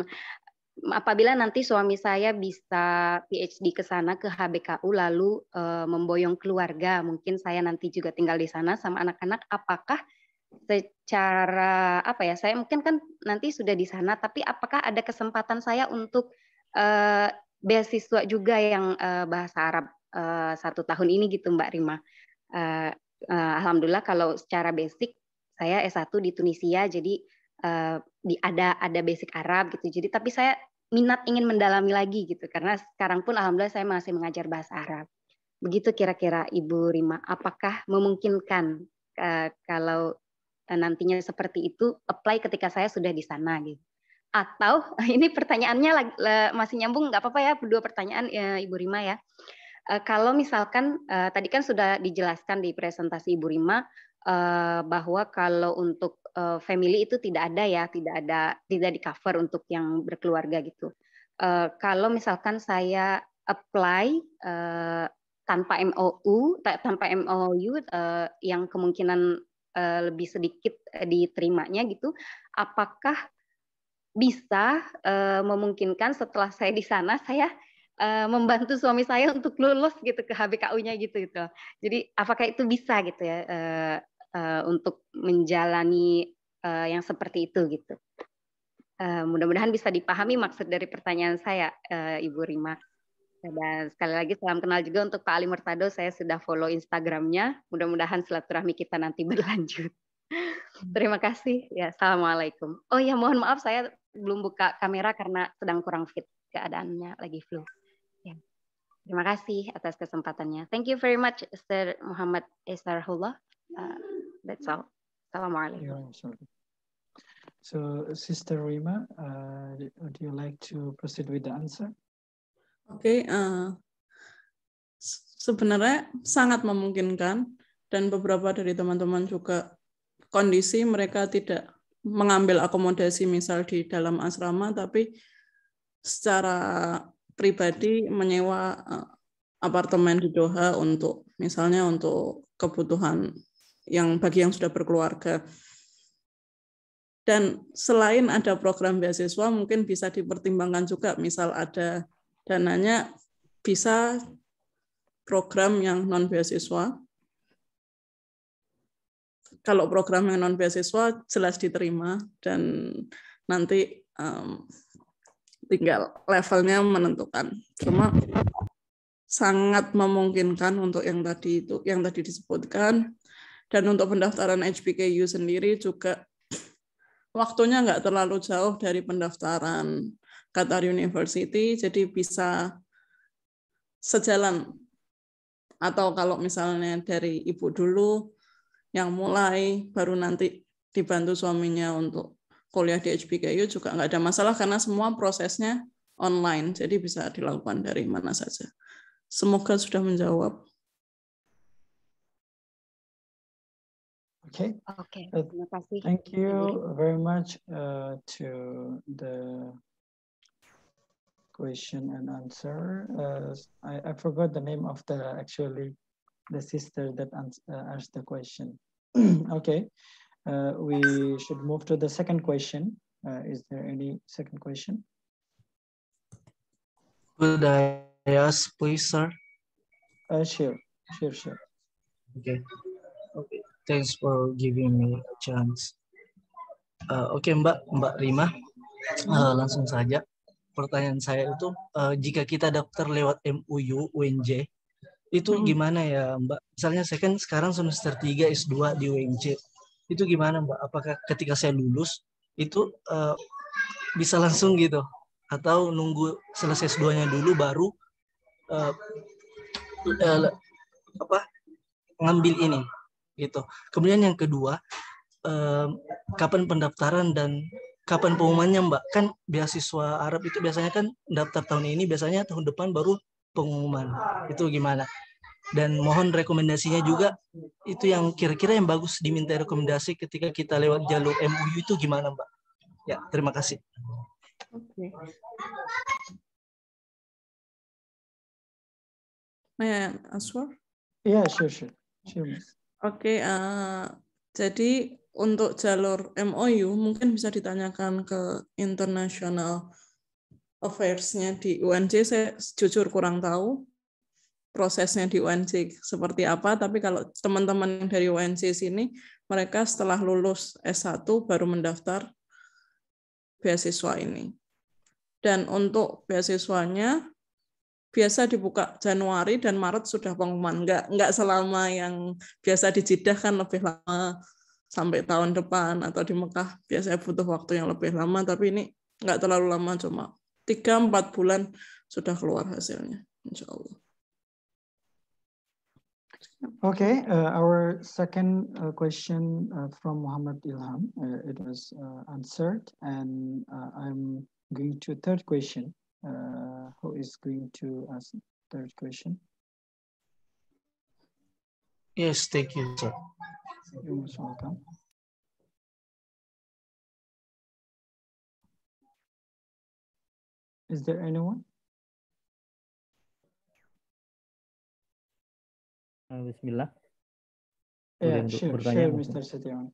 apabila nanti suami saya bisa PhD ke sana ke HBKU lalu e, memboyong keluarga, mungkin saya nanti juga tinggal di sana sama anak-anak, apakah secara apa ya? Saya mungkin kan nanti sudah di sana, tapi apakah ada kesempatan saya untuk e, beasiswa juga yang e, bahasa Arab? Eh, satu tahun ini gitu Mbak Rima. Uh, uh, Alhamdulillah kalau secara basic saya S1 di Tunisia jadi uh, di ada ada basic Arab gitu. Jadi tapi saya minat ingin mendalami lagi gitu karena sekarang pun alhamdulillah saya masih mengajar bahasa Arab. Begitu kira-kira Ibu Rima, apakah memungkinkan uh, kalau nantinya seperti itu apply ketika saya sudah di sana gitu? Atau ini pertanyaannya lagi, masih nyambung nggak apa-apa ya dua pertanyaan ya, Ibu Rima ya. Eh, kalau misalkan uh, tadi kan sudah dijelaskan di presentasi Ibu Rima uh, bahwa kalau untuk uh, family itu tidak ada ya, tidak ada tidak di cover untuk yang berkeluarga gitu. Uh, kalau misalkan saya apply uh, tanpa MOU, tanpa MOU uh, yang kemungkinan uh, lebih sedikit diterimanya gitu, apakah bisa uh, memungkinkan setelah saya di sana saya uh, membantu suami saya untuk lulus gitu ke HBKU-nya gitu gitu. Jadi apakah itu bisa gitu ya uh, uh, untuk menjalani uh, yang seperti itu gitu. Uh, mudah-mudahan bisa dipahami maksud dari pertanyaan saya, uh, Ibu Rima. Dan sekali lagi salam kenal juga untuk Pak Ali Murtado. Saya sudah follow Instagramnya. Mudah-mudahan silaturahmi kita nanti berlanjut. Terima kasih. Ya, assalamualaikum. Oh ya, mohon maaf saya belum buka kamera karena sedang kurang fit keadaannya lagi flu. Terima kasih atas kesempatannya. Thank you very much, Sir Muhammad Esarullah. Uh, that's all. Assalamualaikum. So, Sister Rima, uh, do you like to proceed with the answer? Oke, okay, uh, sebenarnya sangat memungkinkan dan beberapa dari teman-teman juga kondisi mereka tidak mengambil akomodasi misal di dalam asrama, tapi secara pribadi menyewa eh, apartemen di Doha untuk misalnya untuk kebutuhan yang bagi yang sudah berkeluarga. Dan selain ada program beasiswa mungkin bisa dipertimbangkan juga misal ada dananya bisa program yang non beasiswa. Kalau program yang non beasiswa jelas diterima dan nanti um, tinggal levelnya menentukan. Cuma sangat memungkinkan untuk yang tadi itu yang tadi disebutkan dan untuk pendaftaran HBKU sendiri juga waktunya nggak terlalu jauh dari pendaftaran Qatar University jadi bisa sejalan atau kalau misalnya dari ibu dulu yang mulai baru nanti dibantu suaminya untuk kuliah di HBKU juga nggak ada masalah karena semua prosesnya online, jadi bisa dilakukan dari mana saja. Semoga sudah menjawab. Oke. Okay. Okay. Uh, thank you very much uh, to the question and answer. Uh, I, I forgot the name of the actually the sister that uh, asked the question. okay uh, we should move to the second question. Uh, is there any second question? Could I ask, please, sir? Uh, sure, sure, sure. Okay. okay. Thanks for giving me a chance. Uh, Oke, okay, Mbak, Mbak Rima, uh, langsung saja. Pertanyaan saya itu, uh, jika kita daftar lewat MUU, UNJ, itu mm-hmm. gimana ya Mbak? Misalnya saya kan sekarang semester 3 S2 di UNJ itu gimana Mbak? Apakah ketika saya lulus itu uh, bisa langsung gitu atau nunggu selesai keduanya dulu baru uh, uh, apa ngambil ini gitu. Kemudian yang kedua, uh, kapan pendaftaran dan kapan pengumumannya Mbak? Kan beasiswa Arab itu biasanya kan daftar tahun ini, biasanya tahun depan baru pengumuman. Itu gimana? dan mohon rekomendasinya juga itu yang kira-kira yang bagus diminta rekomendasi ketika kita lewat jalur MUU itu gimana Mbak? Ya, terima kasih. Oke. Okay. May I answer? Yeah, sure, sure. sure. Oke, okay, uh, eh, jadi untuk jalur MOU mungkin bisa ditanyakan ke international affairs-nya di UNJ saya jujur kurang tahu prosesnya di UNC seperti apa, tapi kalau teman-teman dari UNC sini, mereka setelah lulus S1 baru mendaftar beasiswa ini. Dan untuk beasiswanya, biasa dibuka Januari dan Maret sudah pengumuman. Nggak, nggak selama yang biasa dijidah kan lebih lama sampai tahun depan atau di Mekah biasanya butuh waktu yang lebih lama, tapi ini nggak terlalu lama, cuma 3-4 bulan sudah keluar hasilnya, insya Allah. Okay, uh, our second uh, question uh, from Muhammad Ilham, uh, it was uh, answered. And uh, I'm going to third question. who is going to ask third question? Yes, thank you, sir. You're most welcome. Is there anyone? Eh, bismillah. Ya, share, Mr. Setiawan.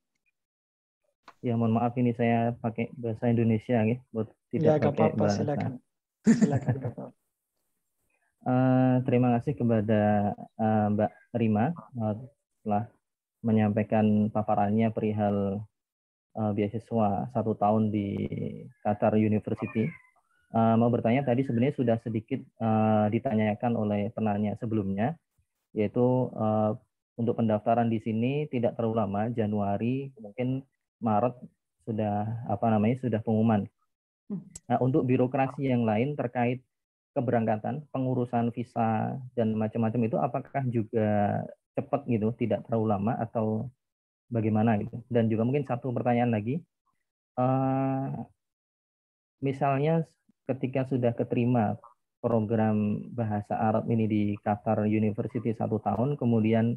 Ya, mohon maaf ini saya pakai bahasa Indonesia ya, buat tidak ya, pakai apa -apa, bahasa. Silakan. Silakan, Uh, terima kasih kepada uh, Mbak Rima uh, telah menyampaikan paparannya perihal uh, beasiswa satu tahun di Qatar University. Uh, mau bertanya tadi sebenarnya sudah sedikit uh, ditanyakan oleh penanya sebelumnya yaitu uh, untuk pendaftaran di sini tidak terlalu lama Januari mungkin Maret sudah apa namanya sudah pengumuman. Hmm. Nah, untuk birokrasi yang lain terkait keberangkatan, pengurusan visa dan macam-macam itu apakah juga cepat gitu, tidak terlalu lama atau bagaimana gitu. Dan juga mungkin satu pertanyaan lagi. Uh, misalnya ketika sudah keterima program bahasa Arab ini di Qatar University satu tahun, kemudian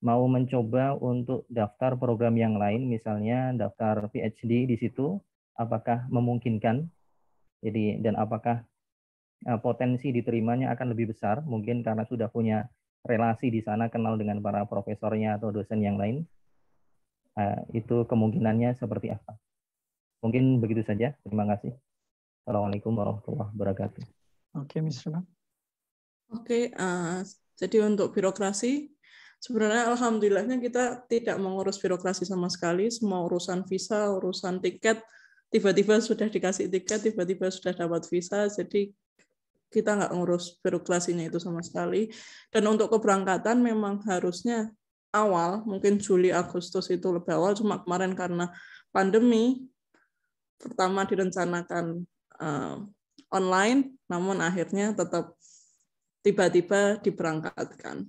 mau mencoba untuk daftar program yang lain, misalnya daftar PhD di situ, apakah memungkinkan? Jadi dan apakah eh, potensi diterimanya akan lebih besar? Mungkin karena sudah punya relasi di sana, kenal dengan para profesornya atau dosen yang lain. Eh, itu kemungkinannya seperti apa? Mungkin begitu saja. Terima kasih. Assalamualaikum warahmatullahi wabarakatuh. Oke, okay, Miss Oke, eh, jadi untuk birokrasi, sebenarnya alhamdulillahnya kita tidak mengurus birokrasi sama sekali. Semua urusan visa, urusan tiket, tiba-tiba sudah dikasih tiket, tiba-tiba sudah dapat visa. Jadi kita nggak ngurus birokrasinya itu sama sekali. Dan untuk keberangkatan memang harusnya awal, mungkin Juli Agustus itu lebih awal. Cuma kemarin karena pandemi, pertama direncanakan uh, online, namun akhirnya tetap tiba-tiba diberangkatkan.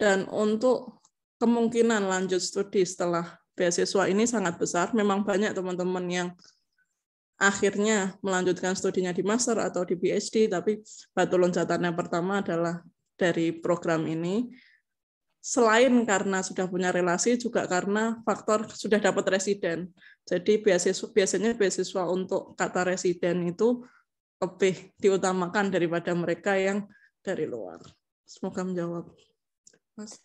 Dan untuk kemungkinan lanjut studi setelah beasiswa ini sangat besar, memang banyak teman-teman yang akhirnya melanjutkan studinya di master atau di PhD, tapi batu loncatannya pertama adalah dari program ini selain karena sudah punya relasi juga karena faktor sudah dapat residen. Jadi biasanya beasiswa untuk kata residen itu lebih diutamakan daripada mereka yang dari luar. Semoga menjawab. Mas.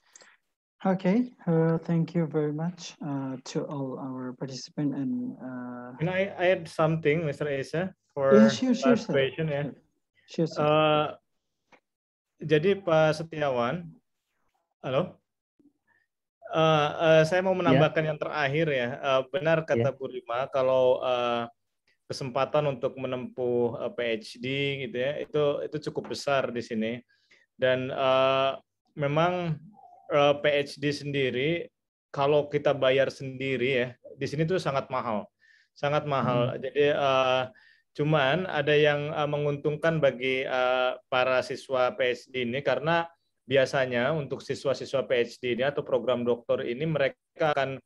Okay, uh, thank you very much uh, to all our participants and. Uh... Can I add something, Mr. Asa, for yeah, sure, sure, last sir. question? Yeah. Sure, sure, uh, jadi Pak Setiawan, halo. Uh, uh, saya mau ya. menambahkan yeah. yang terakhir ya. Uh, benar kata yeah. Bu Rima, kalau uh, kesempatan untuk menempuh eh, PhD gitu ya itu itu cukup besar di sini dan uh, memang uh, eh, PhD sendiri kalau kita bayar sendiri ya di sini tuh sangat mahal sangat mahal hmm. jadi uh, cuman ada yang uh, menguntungkan bagi uh, para siswa PhD ini karena biasanya untuk siswa-siswa PhD ini atau program doktor ini mereka akan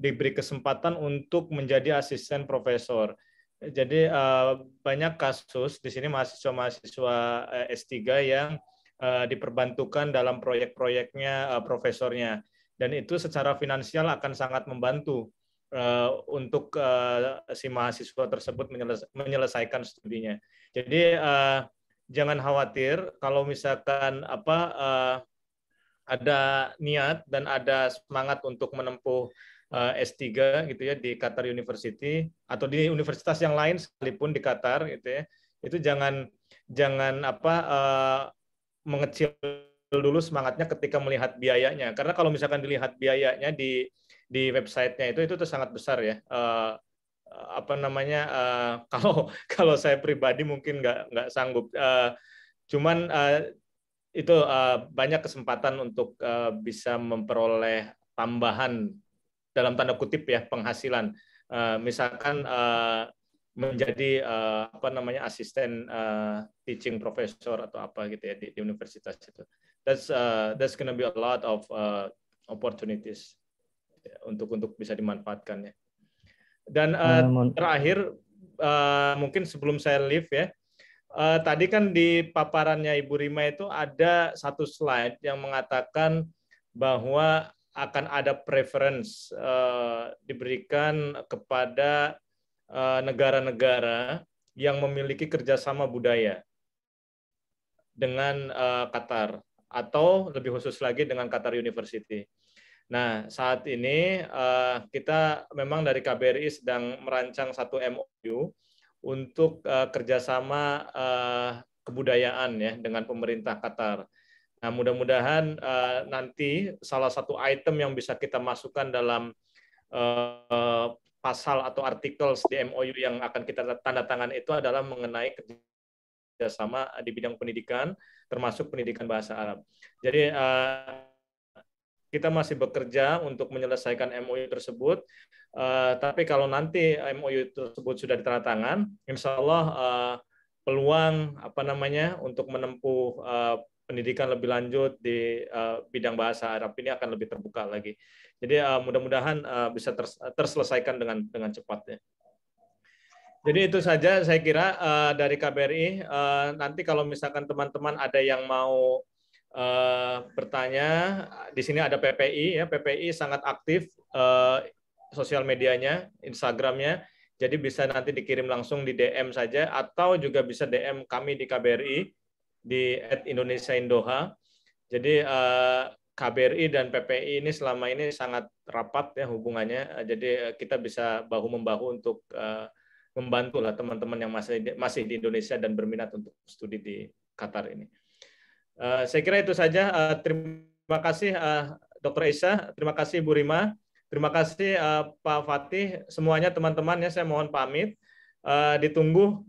diberi kesempatan untuk menjadi asisten profesor jadi eh, banyak kasus di sini mahasiswa-mahasiswa eh, S3 yang eh, diperbantukan dalam proyek-proyeknya profesornya dan itu secara finansial akan sangat membantu untuk si mahasiswa tersebut menyelesaikan studinya. Jadi jangan khawatir kalau misalkan apa ada niat dan ada semangat untuk menempuh Eh, S3 gitu ya di Qatar University atau di universitas yang lain sekalipun di Qatar gitu ya itu jangan jangan apa eh, mengecil dulu semangatnya ketika melihat biayanya karena kalau misalkan dilihat biayanya di di websitenya itu itu sangat besar ya eh, apa namanya kalau kalau saya pribadi mungkin nggak nggak sanggup cuman itu banyak kesempatan untuk bisa memperoleh tambahan dalam tanda kutip ya penghasilan. Uh, misalkan uh, menjadi uh, apa namanya asisten uh, teaching professor atau apa gitu ya di, di universitas itu. That's uh, that's gonna be a lot of uh, opportunities untuk untuk bisa dimanfaatkan ya Dan uh, terakhir uh, mungkin sebelum saya leave ya. Uh, tadi kan di paparannya Ibu Rima itu ada satu slide yang mengatakan bahwa akan ada preference uh, diberikan kepada eh, negara-negara uh, yang memiliki kerjasama budaya dengan uh, Qatar atau lebih khusus lagi dengan Qatar University. Nah, saat ini uh, kita memang dari KBRI sedang merancang satu MOU untuk uh, kerjasama uh, kebudayaan ya dengan pemerintah Qatar. Nah, mudah-mudahan uh, nanti salah satu item yang bisa kita masukkan dalam uh, pasal atau artikel di MOU yang akan kita tanda tangan itu adalah mengenai kerjasama di bidang pendidikan, termasuk pendidikan bahasa Arab. Jadi uh, kita masih bekerja untuk menyelesaikan MOU tersebut. Uh, tapi kalau nanti MOU tersebut sudah ditandatangan, insya Allah uh, peluang apa namanya untuk menempuh uh, pendidikan lebih lanjut di uh, bidang bahasa Arab ini akan lebih terbuka lagi. Jadi uh, mudah-mudahan uh, bisa terselesaikan dengan dengan cepat Jadi itu saja saya kira uh, dari KBRI. Uh, nanti kalau misalkan teman-teman ada yang mau uh, bertanya, di sini ada PPI ya. PPI sangat aktif uh, sosial medianya, Instagramnya. Jadi bisa nanti dikirim langsung di DM saja atau juga bisa DM kami di KBRI di at Indonesia Indoha. Jadi eh, KBRI dan PPI ini selama ini sangat rapat ya hubungannya. Eh, jadi eh, kita bisa bahu membahu untuk membantu lah teman-teman yang masih masih di Indonesia dan berminat untuk studi di Qatar ini. saya kira itu saja. terima kasih Dr. Isa, terima kasih Bu Rima, terima kasih Pak Fatih, semuanya teman-teman ya saya mohon pamit. ditunggu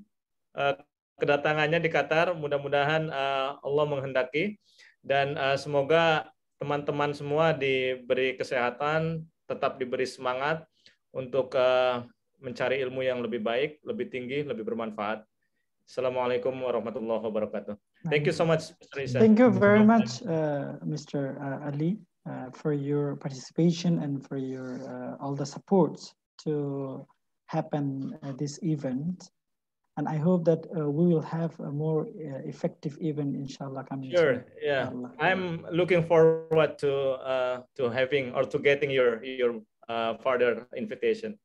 kedatangannya di Qatar. Mudah-mudahan uh, Allah menghendaki dan uh, semoga teman-teman semua diberi kesehatan, tetap diberi semangat untuk uh, mencari ilmu yang lebih baik, lebih tinggi, lebih bermanfaat. Assalamualaikum warahmatullahi wabarakatuh. Thank you so much, Mr. Isha. Thank you very much, uh, Mr. Uh, Ali, uh, for your participation and for your uh, all the supports to happen at uh, this event. and I hope that uh, we will have a more uh, effective event, inshallah. Coming sure, soon. yeah. Inshallah. I'm looking forward to uh, to having or to getting your your uh, further invitation.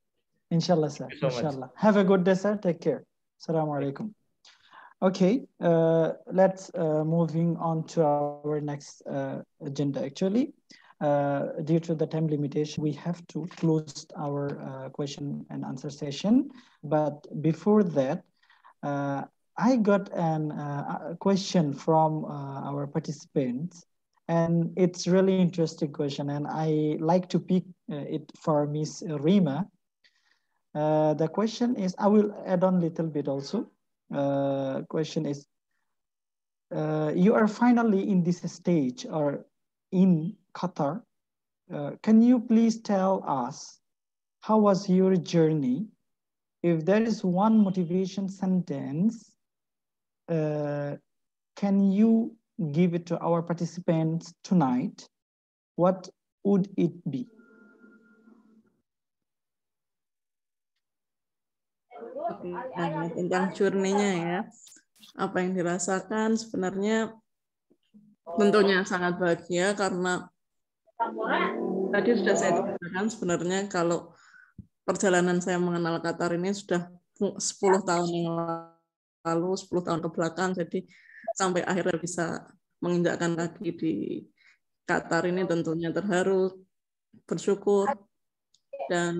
Inshallah, sir. So inshallah. Much. Have a good day, sir. Take care. Assalamu alaikum. Okay, uh, let's uh, moving on to our next agenda. Actually, due to the time limitation, we have to close our question and answer session. But before that, uh, I got an, uh, a question from uh, our participants, and it's really interesting question, and I like to pick uh, it for Miss Rima. Uh, the question is, I will add on a little bit also. Uh, question is, you are finally in this stage or in Qatar. can you please tell us how was your journey if there is one motivation sentence, uh, can you give it to our participants tonight? What would it be? Nah, tentang curninya ya, apa yang dirasakan sebenarnya tentunya sangat bahagia karena tadi sudah saya katakan sebenarnya kalau perjalanan saya mengenal Qatar ini sudah 10 tahun yang lalu, 10 tahun ke belakang. Jadi sampai akhirnya bisa menginjakkan kaki di Qatar ini tentunya terharu, bersyukur dan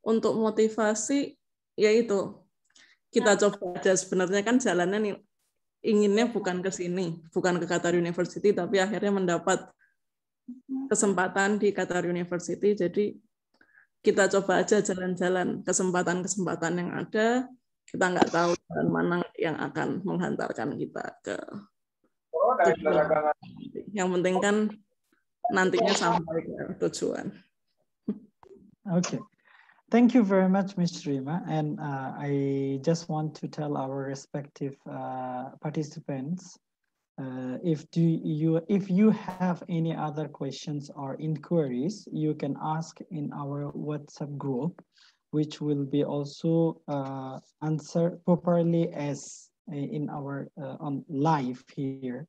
untuk motivasi yaitu kita coba aja sebenarnya kan jalannya nih inginnya bukan ke sini, bukan ke Qatar University tapi akhirnya mendapat kesempatan di Qatar University. Jadi kita coba aja jalan-jalan kesempatan-kesempatan yang ada kita nggak tahu jalan mana yang akan menghantarkan kita ke oh, yang penting kan nantinya sampai ke tujuan. Okay. Thank you very much, Miss Rima. And uh, I just want to tell our respective uh, participants Uh, if do you if you have any other questions or inquiries, you can ask in our WhatsApp group, which will be also uh, answered properly as uh, in our uh, on live here.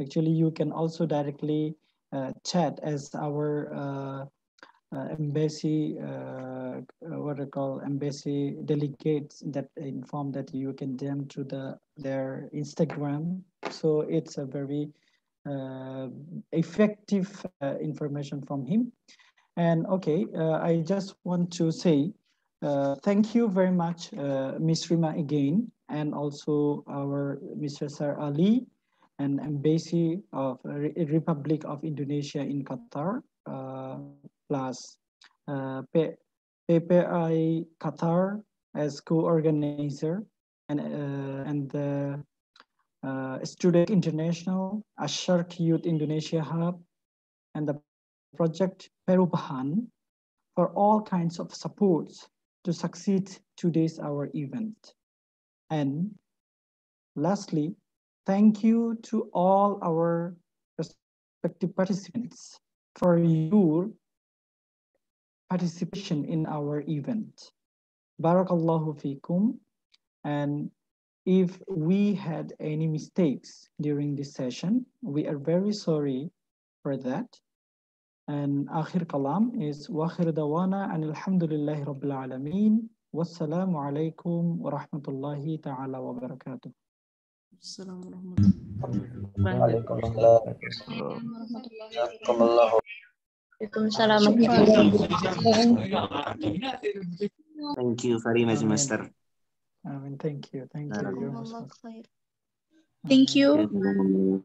Actually, you can also directly uh, chat as our uh, embassy, what I call embassy delegates that inform that you can them to the their Instagram. So it's a very uh, effective uh, information from him. And okay, uh, I just want to say uh, thank you very much, uh, Ms. Rima again, and also our Mr. Sir Ali and Embassy of Re Republic of Indonesia in Qatar, uh, plus uh, PPI Qatar as co-organizer and uh, and the uh, Student International, Ashark Youth Indonesia Hub, and the project Perubahan for all kinds of supports to succeed today's our event. And lastly, thank you to all our respective participants for your participation in our event. Barakallahu fikum. And if we had any mistakes during this session, we are very sorry for that. And akhir kalam is wakhir dawana and alhamdulillahi rabbil alameen. Wassalamu alaikum wa rahmatullahi ta'ala wa barakatuh. Assalamu alaikum. Thank you very much, Master. I mean, thank you. Thank you. Thank you.